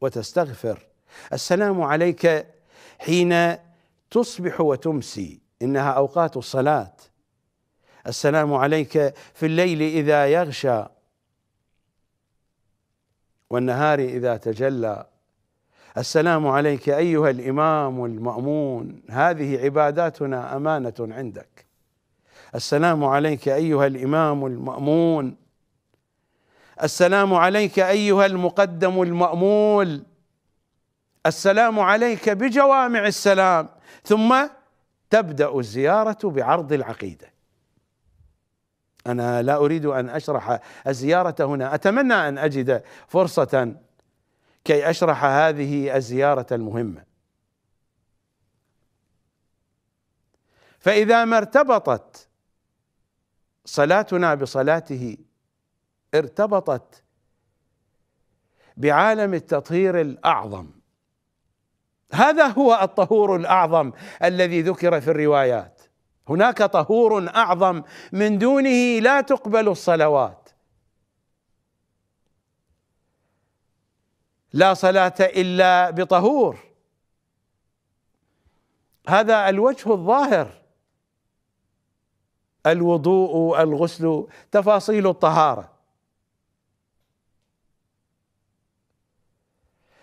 وتستغفر السلام عليك حين تصبح وتمسي انها اوقات الصلاه السلام عليك في الليل إذا يغشى والنهار إذا تجلى السلام عليك أيها الإمام المأمون هذه عباداتنا أمانة عندك السلام عليك أيها الإمام المأمون السلام عليك أيها المقدم المأمول السلام عليك بجوامع السلام ثم تبدأ الزيارة بعرض العقيده أنا لا أريد أن أشرح الزيارة هنا أتمنى أن أجد فرصة كي أشرح هذه الزيارة المهمة فإذا ما ارتبطت صلاتنا بصلاته ارتبطت بعالم التطهير الأعظم هذا هو الطهور الأعظم الذي ذكر في الروايات هناك طهور اعظم من دونه لا تقبل الصلوات لا صلاه الا بطهور هذا الوجه الظاهر الوضوء الغسل تفاصيل الطهاره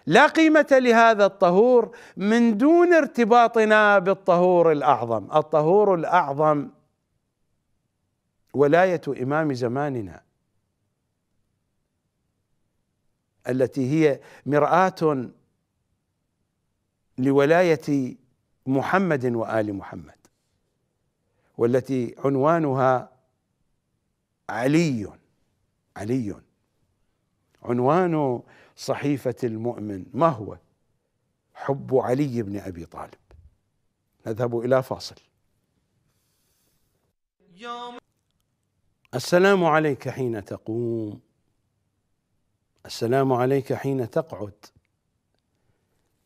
لا قيمة لهذا الطهور من دون ارتباطنا بالطهور الأعظم الطهور الأعظم ولاية إمام زماننا التي هي مرآة لولاية محمد وآل محمد والتي عنوانها علي علي عنوان صحيفة المؤمن ما هو حب علي بن أبي طالب نذهب إلى فاصل السلام عليك حين تقوم السلام عليك حين تقعد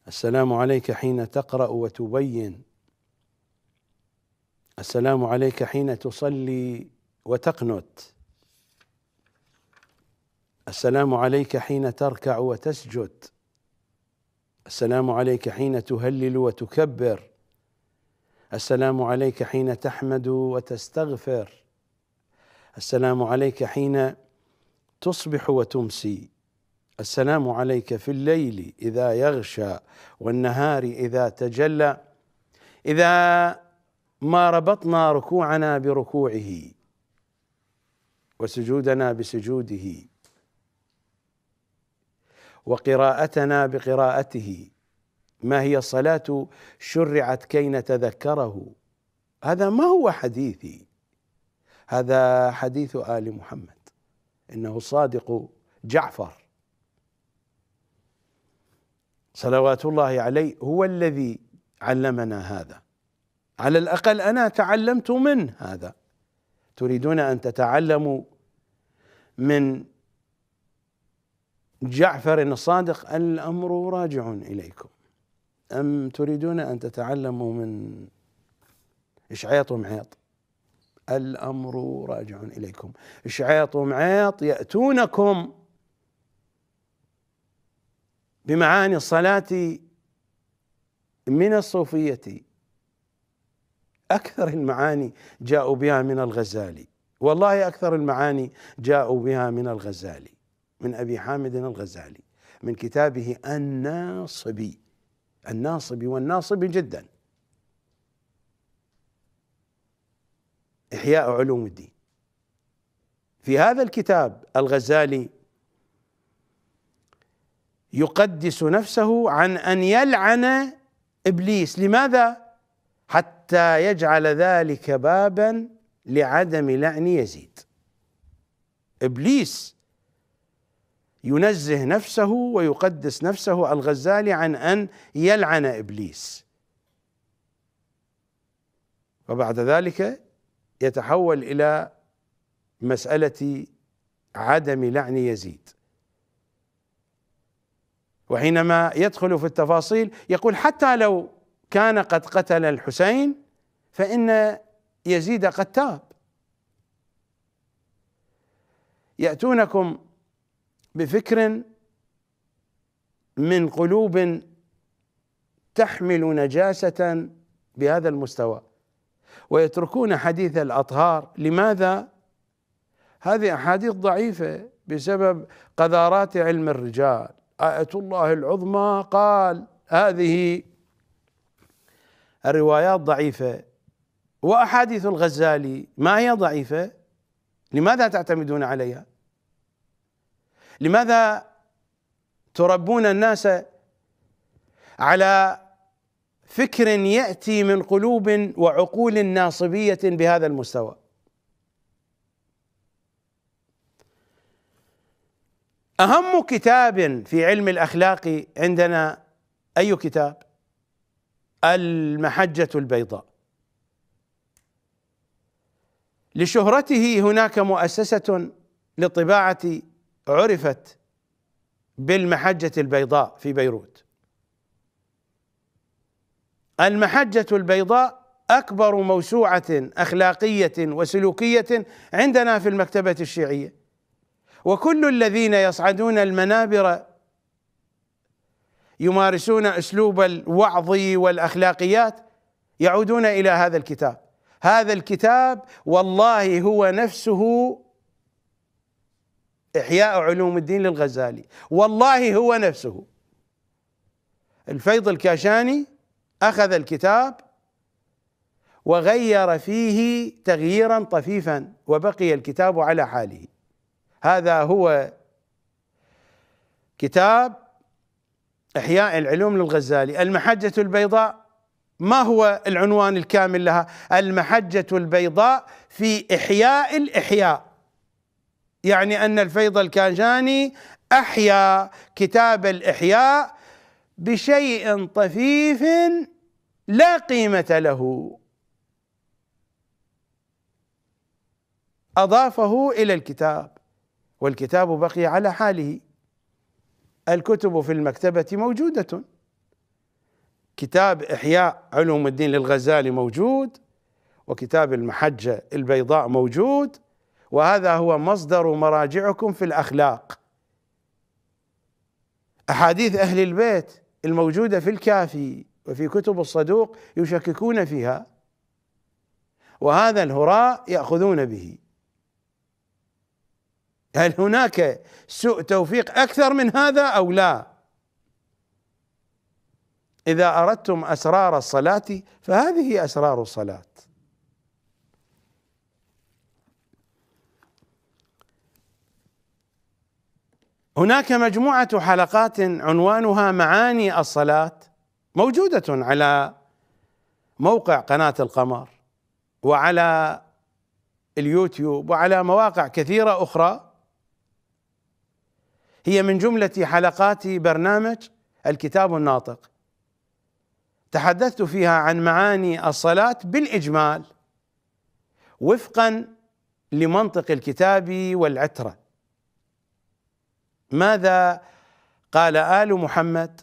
السلام عليك حين تقرا وتبين السلام عليك حين تصلي وتقنت السلام عليك حين تركع وتسجد السلام عليك حين تهلل وتكبر السلام عليك حين تحمد وتستغفر السلام عليك حين تصبح وتمسي السلام عليك في الليل اذا يغشى والنهار اذا تجلى اذا ما ربطنا ركوعنا بركوعه وسجودنا بسجوده وقراءتنا بقراءته ما هي الصلاة شرعت كي نتذكره هذا ما هو حديثي هذا حديث آل محمد إنه صادق جعفر صلوات الله عليه هو الذي علمنا هذا على الأقل أنا تعلمت من هذا تريدون أن تتعلموا من جعفر الصادق الامر راجع اليكم ام تريدون ان تتعلموا من شعيط ومعيط الامر راجع اليكم شعيط ومعيط ياتونكم بمعاني الصلاه من الصوفيه اكثر المعاني جاءوا بها من الغزالي والله اكثر المعاني جاءوا بها من الغزالي من أبي حامد الغزالي من كتابه الناصبي الناصبي والناصبي جدا إحياء علوم الدين في هذا الكتاب الغزالي يقدس نفسه عن أن يلعن إبليس لماذا؟ حتى يجعل ذلك بابا لعدم لعن يزيد إبليس ينزه نفسه ويقدس نفسه الغزالي عن ان يلعن ابليس وبعد ذلك يتحول الى مساله عدم لعن يزيد وحينما يدخل في التفاصيل يقول حتى لو كان قد قتل الحسين فان يزيد قد تاب ياتونكم بفكر من قلوب تحمل نجاسة بهذا المستوى ويتركون حديث الأطهار لماذا؟ هذه أحاديث ضعيفة بسبب قذارات علم الرجال آية الله العظمى قال هذه الروايات ضعيفة وأحاديث الغزالي ما هي ضعيفة لماذا تعتمدون عليها لماذا تربون الناس على فكر ياتي من قلوب وعقول ناصبيه بهذا المستوى اهم كتاب في علم الاخلاق عندنا اي كتاب المحجه البيضاء لشهرته هناك مؤسسه لطباعه عرفت بالمحجة البيضاء في بيروت المحجة البيضاء أكبر موسوعة أخلاقية وسلوكية عندنا في المكتبة الشيعية وكل الذين يصعدون المنابر يمارسون أسلوب الوعظ والأخلاقيات يعودون إلى هذا الكتاب هذا الكتاب والله هو نفسه إحياء علوم الدين للغزالي والله هو نفسه الفيض الكاشاني أخذ الكتاب وغير فيه تغييرا طفيفا وبقي الكتاب على حاله هذا هو كتاب إحياء العلوم للغزالي المحجة البيضاء ما هو العنوان الكامل لها المحجة البيضاء في إحياء الإحياء يعني أن الفيض الكانجاني أحيا كتاب الإحياء بشيء طفيف لا قيمة له أضافه إلى الكتاب والكتاب بقي على حاله الكتب في المكتبة موجودة كتاب إحياء علوم الدين للغزالي موجود وكتاب المحجة البيضاء موجود وهذا هو مصدر مراجعكم في الاخلاق احاديث اهل البيت الموجوده في الكافي وفي كتب الصدوق يشككون فيها وهذا الهراء ياخذون به هل هناك سوء توفيق اكثر من هذا او لا اذا اردتم اسرار الصلاه فهذه اسرار الصلاه هناك مجموعه حلقات عنوانها معاني الصلاه موجوده على موقع قناه القمر وعلى اليوتيوب وعلى مواقع كثيره اخرى هي من جمله حلقات برنامج الكتاب الناطق تحدثت فيها عن معاني الصلاه بالاجمال وفقا لمنطق الكتاب والعتره ماذا قال آل محمد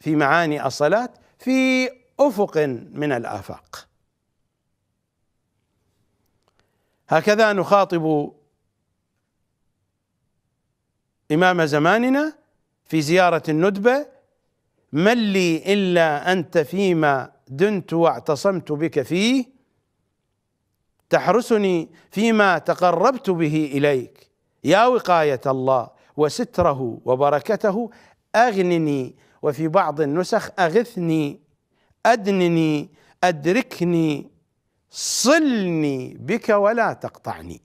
في معاني الصلاة في أفق من الآفاق هكذا نخاطب إمام زماننا في زيارة الندبة من لي إلا أنت فيما دنت واعتصمت بك فيه تحرسني فيما تقربت به إليك يا وقاية الله وستره وبركته أغنني وفي بعض النسخ أغثني أدنني أدركني صلني بك ولا تقطعني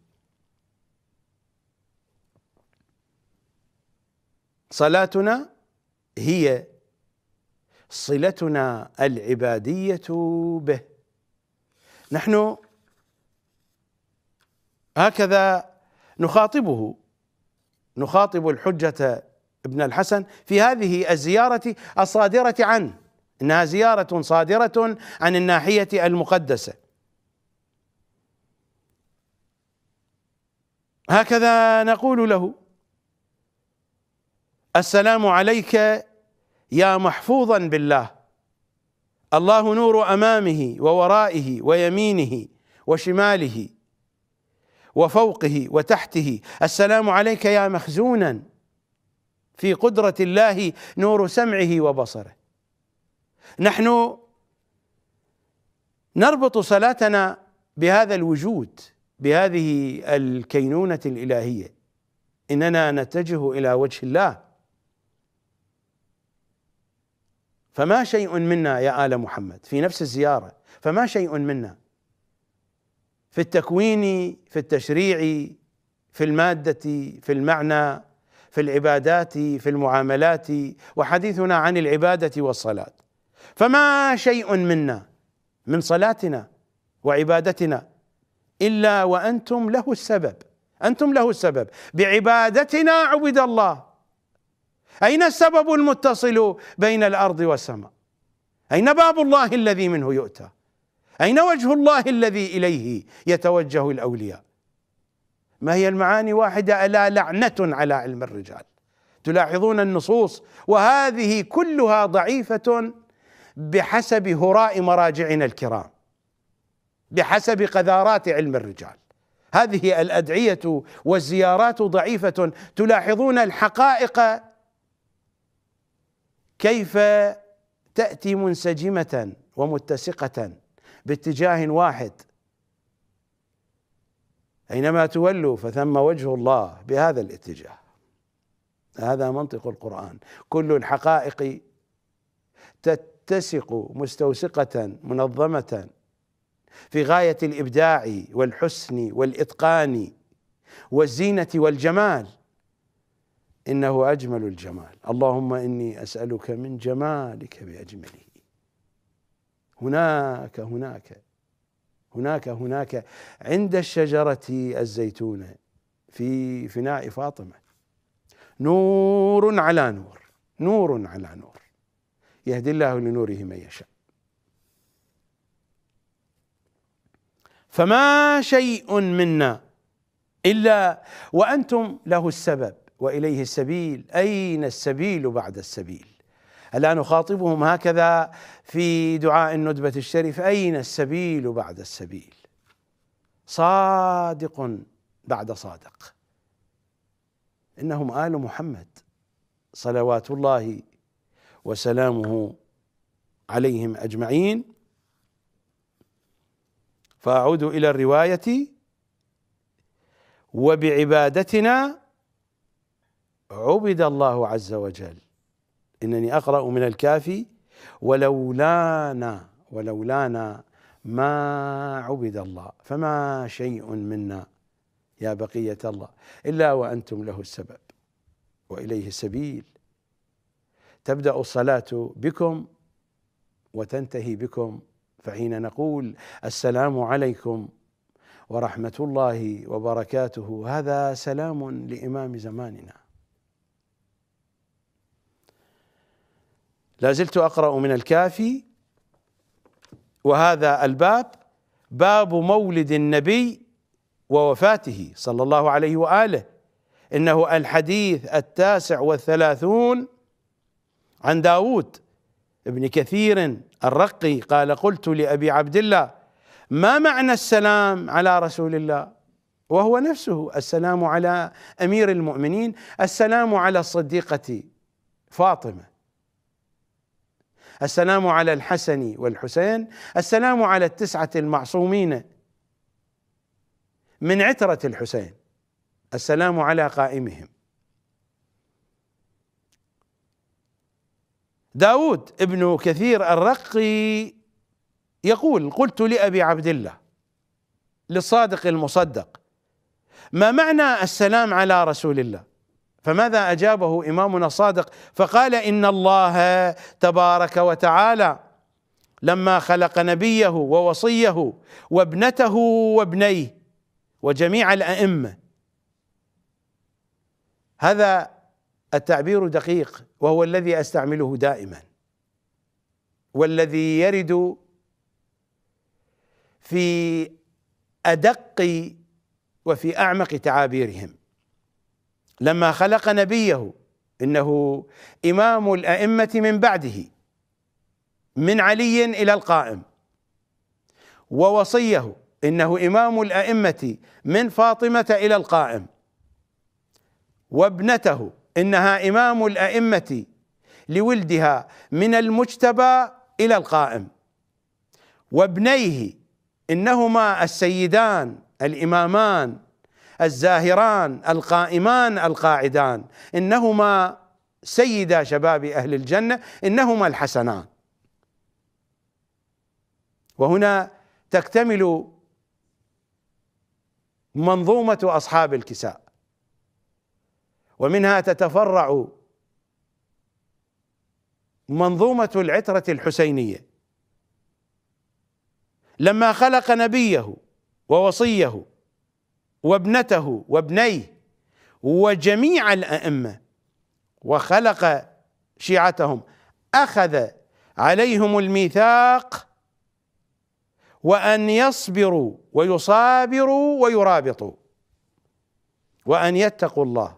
صلاتنا هي صلتنا العباديه به نحن هكذا نخاطبه نخاطب الحجة ابن الحسن في هذه الزيارة الصادرة عنه إنها زيارة صادرة عن الناحية المقدسة هكذا نقول له السلام عليك يا محفوظا بالله الله نور امامه وورائه ويمينه وشماله وفوقه وتحته السلام عليك يا مخزونا في قدره الله نور سمعه وبصره نحن نربط صلاتنا بهذا الوجود بهذه الكينونه الالهيه اننا نتجه الى وجه الله فما شيء منا يا ال محمد في نفس الزياره فما شيء منا في التكوين في التشريع في المادة في المعنى في العبادات في المعاملات وحديثنا عن العبادة والصلاة فما شيء منا من صلاتنا وعبادتنا إلا وأنتم له السبب أنتم له السبب بعبادتنا عبد الله أين السبب المتصل بين الأرض والسماء أين باب الله الذي منه يؤتى اين وجه الله الذي اليه يتوجه الاولياء ما هي المعاني واحده الا لعنه على علم الرجال تلاحظون النصوص وهذه كلها ضعيفه بحسب هراء مراجعنا الكرام بحسب قذارات علم الرجال هذه الادعيه والزيارات ضعيفه تلاحظون الحقائق كيف تاتي منسجمه ومتسقه باتجاه واحد اينما تولوا فثم وجه الله بهذا الاتجاه هذا منطق القران كل الحقائق تتسق مستوسقه منظمه في غايه الابداع والحسن والاتقان والزينه والجمال انه اجمل الجمال اللهم اني اسالك من جمالك باجمله هناك هناك هناك هناك عند الشجرة الزيتونة في فناء فاطمة نور على نور نور على نور يهدي الله لنوره من يشاء فما شيء منا إلا وأنتم له السبب وإليه السبيل أين السبيل بعد السبيل الآن أخاطبهم هكذا في دعاء الندبة الشريف أين السبيل بعد السبيل صادق بعد صادق إنهم آل محمد صلوات الله وسلامه عليهم أجمعين فأعود إلى الرواية وبعبادتنا عبد الله عز وجل إنني أقرأ من الكافي ولولانا ولولانا ما عبد الله فما شيء منا يا بقية الله إلا وأنتم له السبب وإليه السبيل تبدأ الصلاة بكم وتنتهي بكم فحين نقول السلام عليكم ورحمة الله وبركاته هذا سلام لإمام زماننا لا زلت أقرأ من الكافي وهذا الباب باب مولد النبي ووفاته صلى الله عليه وآله إنه الحديث التاسع والثلاثون عن داود ابن كثير الرقي قال قلت لأبي عبد الله ما معنى السلام على رسول الله وهو نفسه السلام على امير المؤمنين السلام على الصديقه فاطمه السلام على الحسن والحسين السلام على التسعة المعصومين من عترة الحسين السلام على قائمهم داود ابن كثير الرقي يقول قلت لأبي عبد الله للصادق المصدق ما معنى السلام على رسول الله فماذا اجابه امامنا الصادق فقال ان الله تبارك وتعالى لما خلق نبيه ووصيه وابنته وابنيه وجميع الائمه هذا التعبير دقيق وهو الذي استعمله دائما والذي يرد في ادق وفي اعمق تعابيرهم لما خلق نبيه انه امام الائمه من بعده من علي الى القائم ووصيه انه امام الائمه من فاطمه الى القائم وابنته انها امام الائمه لولدها من المجتبى الى القائم وابنيه انهما السيدان الامامان الزاهران القائمان القاعدان انهما سيدا شباب اهل الجنه انهما الحسنان وهنا تكتمل منظومه اصحاب الكساء ومنها تتفرع منظومه العتره الحسينيه لما خلق نبيه ووصيه وابنته وابنيه وجميع الائمه وخلق شيعتهم اخذ عليهم الميثاق وان يصبروا ويصابروا ويرابطوا وان يتقوا الله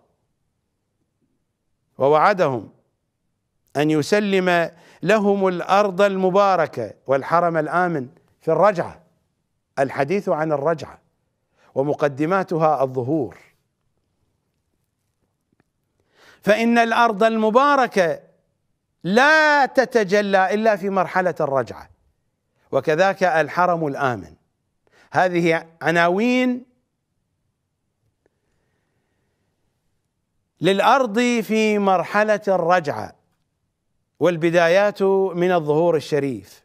ووعدهم ان يسلم لهم الارض المباركه والحرم الامن في الرجعه الحديث عن الرجعه ومقدماتها الظهور فإن الأرض المباركة لا تتجلى إلا في مرحلة الرجعة وكذاك الحرم الآمن هذه عناوين للأرض في مرحلة الرجعة والبدايات من الظهور الشريف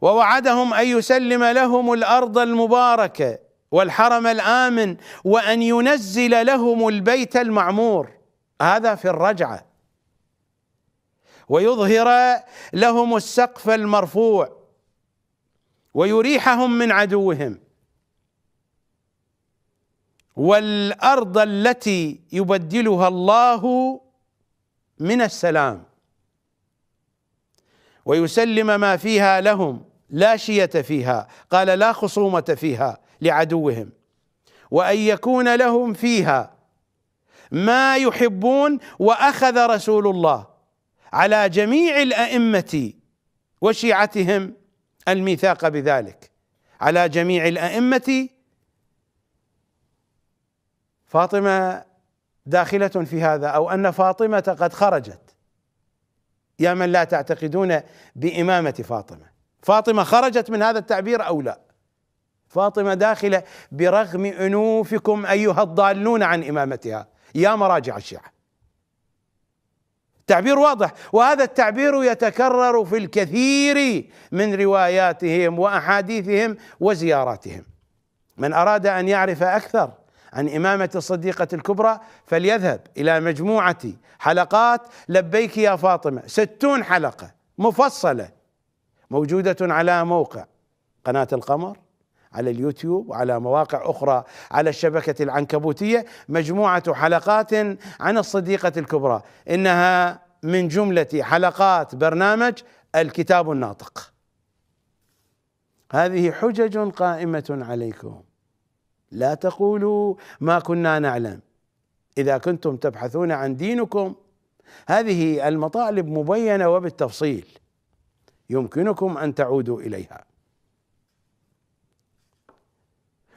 ووعدهم ان يسلم لهم الارض المباركه والحرم الامن وان ينزل لهم البيت المعمور هذا في الرجعه ويظهر لهم السقف المرفوع ويريحهم من عدوهم والارض التي يبدلها الله من السلام ويسلم ما فيها لهم لا شية فيها قال لا خصومة فيها لعدوهم وأن يكون لهم فيها ما يحبون وأخذ رسول الله على جميع الأئمة وشيعتهم الميثاق بذلك على جميع الأئمة فاطمة داخلة في هذا أو أن فاطمة قد خرجت يا من لا تعتقدون بإمامة فاطمة فاطمة خرجت من هذا التعبير أو لا فاطمة داخلة برغم أنوفكم أيها الضالون عن إمامتها يا مراجع الشيعة تعبير واضح وهذا التعبير يتكرر في الكثير من رواياتهم وأحاديثهم وزياراتهم من أراد أن يعرف أكثر عن إمامة الصديقة الكبرى فليذهب إلى مجموعة حلقات لبيك يا فاطمة ستون حلقة مفصلة موجودة على موقع قناة القمر على اليوتيوب وعلى مواقع أخرى على الشبكة العنكبوتية مجموعة حلقات عن الصديقة الكبرى إنها من جملة حلقات برنامج الكتاب الناطق هذه حجج قائمة عليكم لا تقولوا ما كنا نعلم اذا كنتم تبحثون عن دينكم هذه المطالب مبينه وبالتفصيل يمكنكم ان تعودوا اليها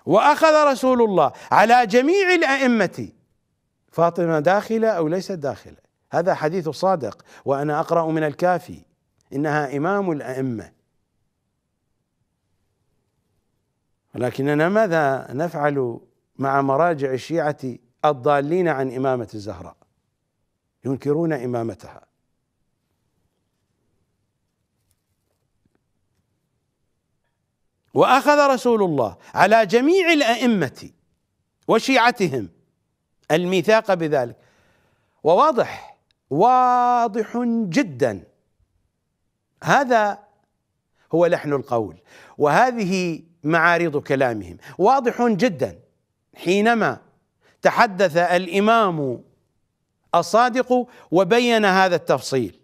واخذ رسول الله على جميع الائمه فاطمه داخله او ليست داخله هذا حديث صادق وانا اقرا من الكافي انها امام الائمه ولكننا ماذا نفعل مع مراجع الشيعة الضالين عن إمامة الزهراء ينكرون إمامتها وأخذ رسول الله على جميع الأئمة وشيعتهم الميثاق بذلك وواضح واضح جدا هذا هو لحن القول وهذه معارض كلامهم واضح جدا حينما تحدث الامام الصادق وبين هذا التفصيل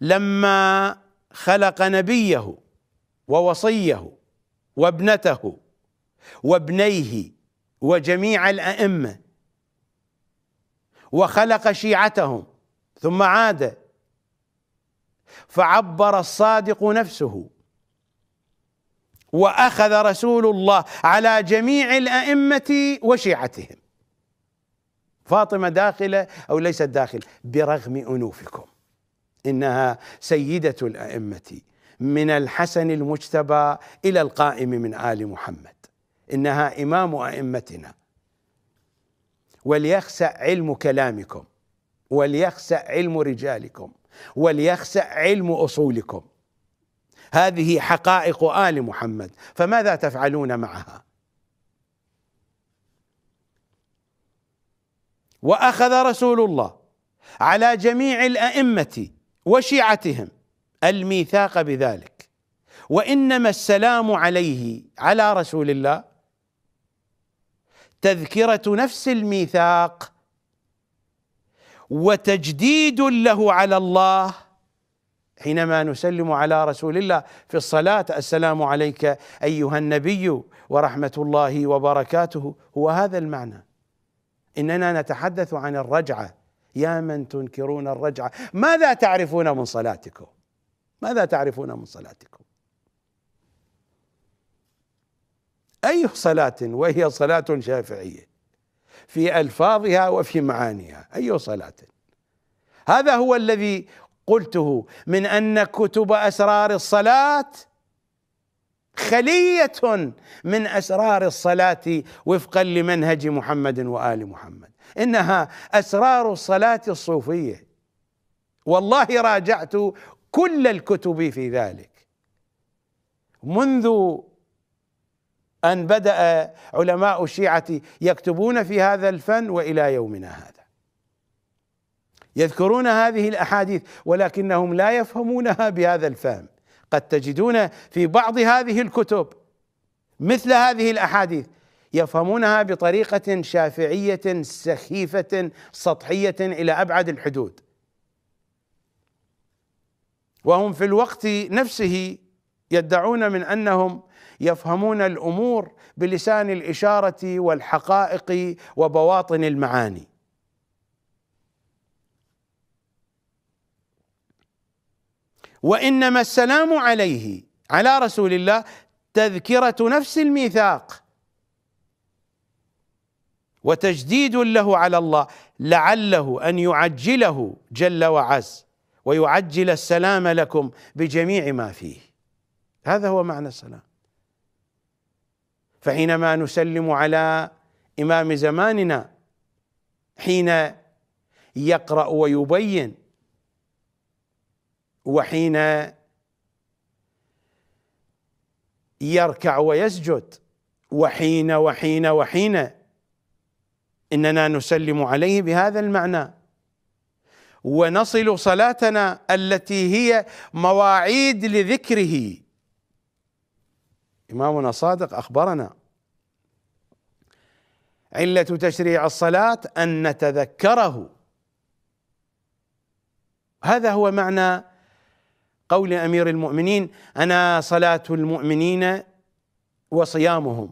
لما خلق نبيه ووصيه وابنته وابنيه وجميع الائمه وخلق شيعتهم ثم عاد فعبر الصادق نفسه واخذ رسول الله على جميع الائمه وشيعتهم فاطمه داخله او ليست داخل برغم انوفكم انها سيده الائمه من الحسن المجتبى الى القائم من ال محمد انها امام ائمتنا وليخسأ علم كلامكم وليخسأ علم رجالكم وليخسأ علم اصولكم هذه حقائق آل محمد فماذا تفعلون معها وأخذ رسول الله على جميع الأئمة وشيعتهم الميثاق بذلك وإنما السلام عليه على رسول الله تذكرة نفس الميثاق وتجديد له على الله حينما نسلم على رسول الله في الصلاه السلام عليك ايها النبي ورحمه الله وبركاته هو هذا المعنى اننا نتحدث عن الرجعه يا من تنكرون الرجعه ماذا تعرفون من صلاتكم ماذا تعرفون من صلاتكم اي صلاه وهي صلاه شافعيه في الفاظها وفي معانيها اي صلاه هذا هو الذي قلته من ان كتب اسرار الصلاه خليه من اسرار الصلاه وفقا لمنهج محمد وال محمد انها اسرار الصلاه الصوفيه والله راجعت كل الكتب في ذلك منذ ان بدا علماء الشيعه يكتبون في هذا الفن والى يومنا هذا يذكرون هذه الاحاديث ولكنهم لا يفهمونها بهذا الفهم قد تجدون في بعض هذه الكتب مثل هذه الاحاديث يفهمونها بطريقه شافعيه سخيفه سطحيه الى ابعد الحدود وهم في الوقت نفسه يدعون من انهم يفهمون الامور بلسان الاشاره والحقائق وبواطن المعاني وانما السلام عليه على رسول الله تذكره نفس الميثاق وتجديد له على الله لعله ان يعجله جل وعز ويعجل السلام لكم بجميع ما فيه هذا هو معنى السلام فحينما نسلم على امام زماننا حين يقرا ويبين وحين يركع ويسجد وحين وحين وحين اننا نسلم عليه بهذا المعنى ونصل صلاتنا التي هي مواعيد لذكره امامنا صادق اخبرنا عله تشريع الصلاه ان نتذكره هذا هو معنى قول امير المؤمنين انا صلاه المؤمنين وصيامهم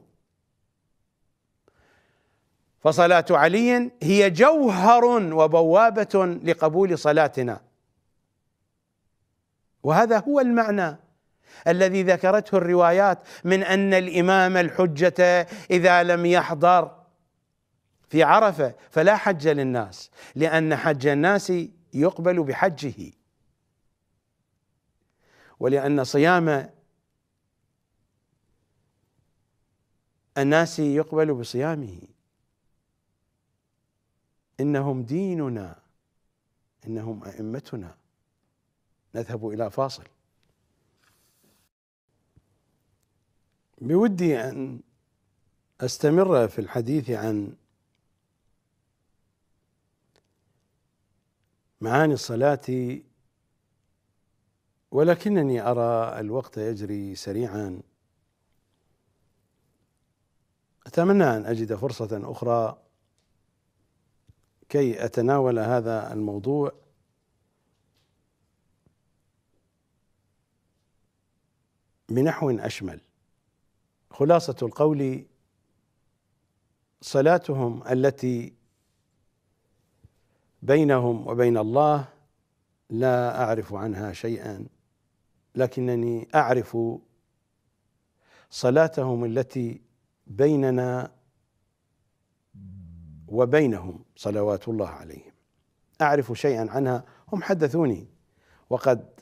فصلاه علي هي جوهر وبوابه لقبول صلاتنا وهذا هو المعنى الذي ذكرته الروايات من ان الامام الحجه اذا لم يحضر في عرفه فلا حج للناس لان حج الناس يقبل بحجه ولأن صيام الناس يقبل بصيامه إنهم ديننا إنهم أئمتنا نذهب إلى فاصل بودي أن أستمر في الحديث عن معاني الصلاة ولكنني أرى الوقت يجري سريعا أتمنى أن أجد فرصة أخرى كي أتناول هذا الموضوع بنحو أشمل خلاصة القول صلاتهم التي بينهم وبين الله لا أعرف عنها شيئا لكنني اعرف صلاتهم التي بيننا وبينهم صلوات الله عليهم اعرف شيئا عنها هم حدثوني وقد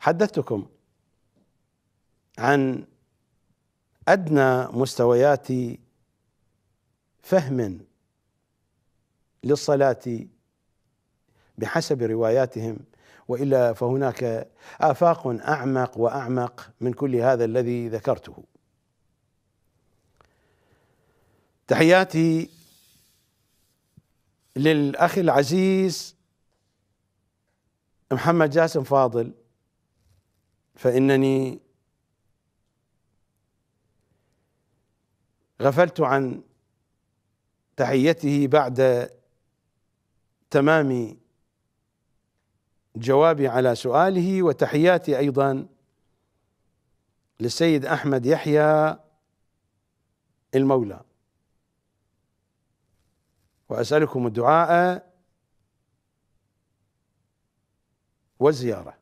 حدثتكم عن ادنى مستويات فهم للصلاه بحسب رواياتهم والا فهناك افاق اعمق واعمق من كل هذا الذي ذكرته. تحياتي للاخ العزيز محمد جاسم فاضل فانني غفلت عن تحيته بعد تمام جوابي على سؤاله وتحياتي ايضا للسيد احمد يحيى المولى واسالكم الدعاء والزياره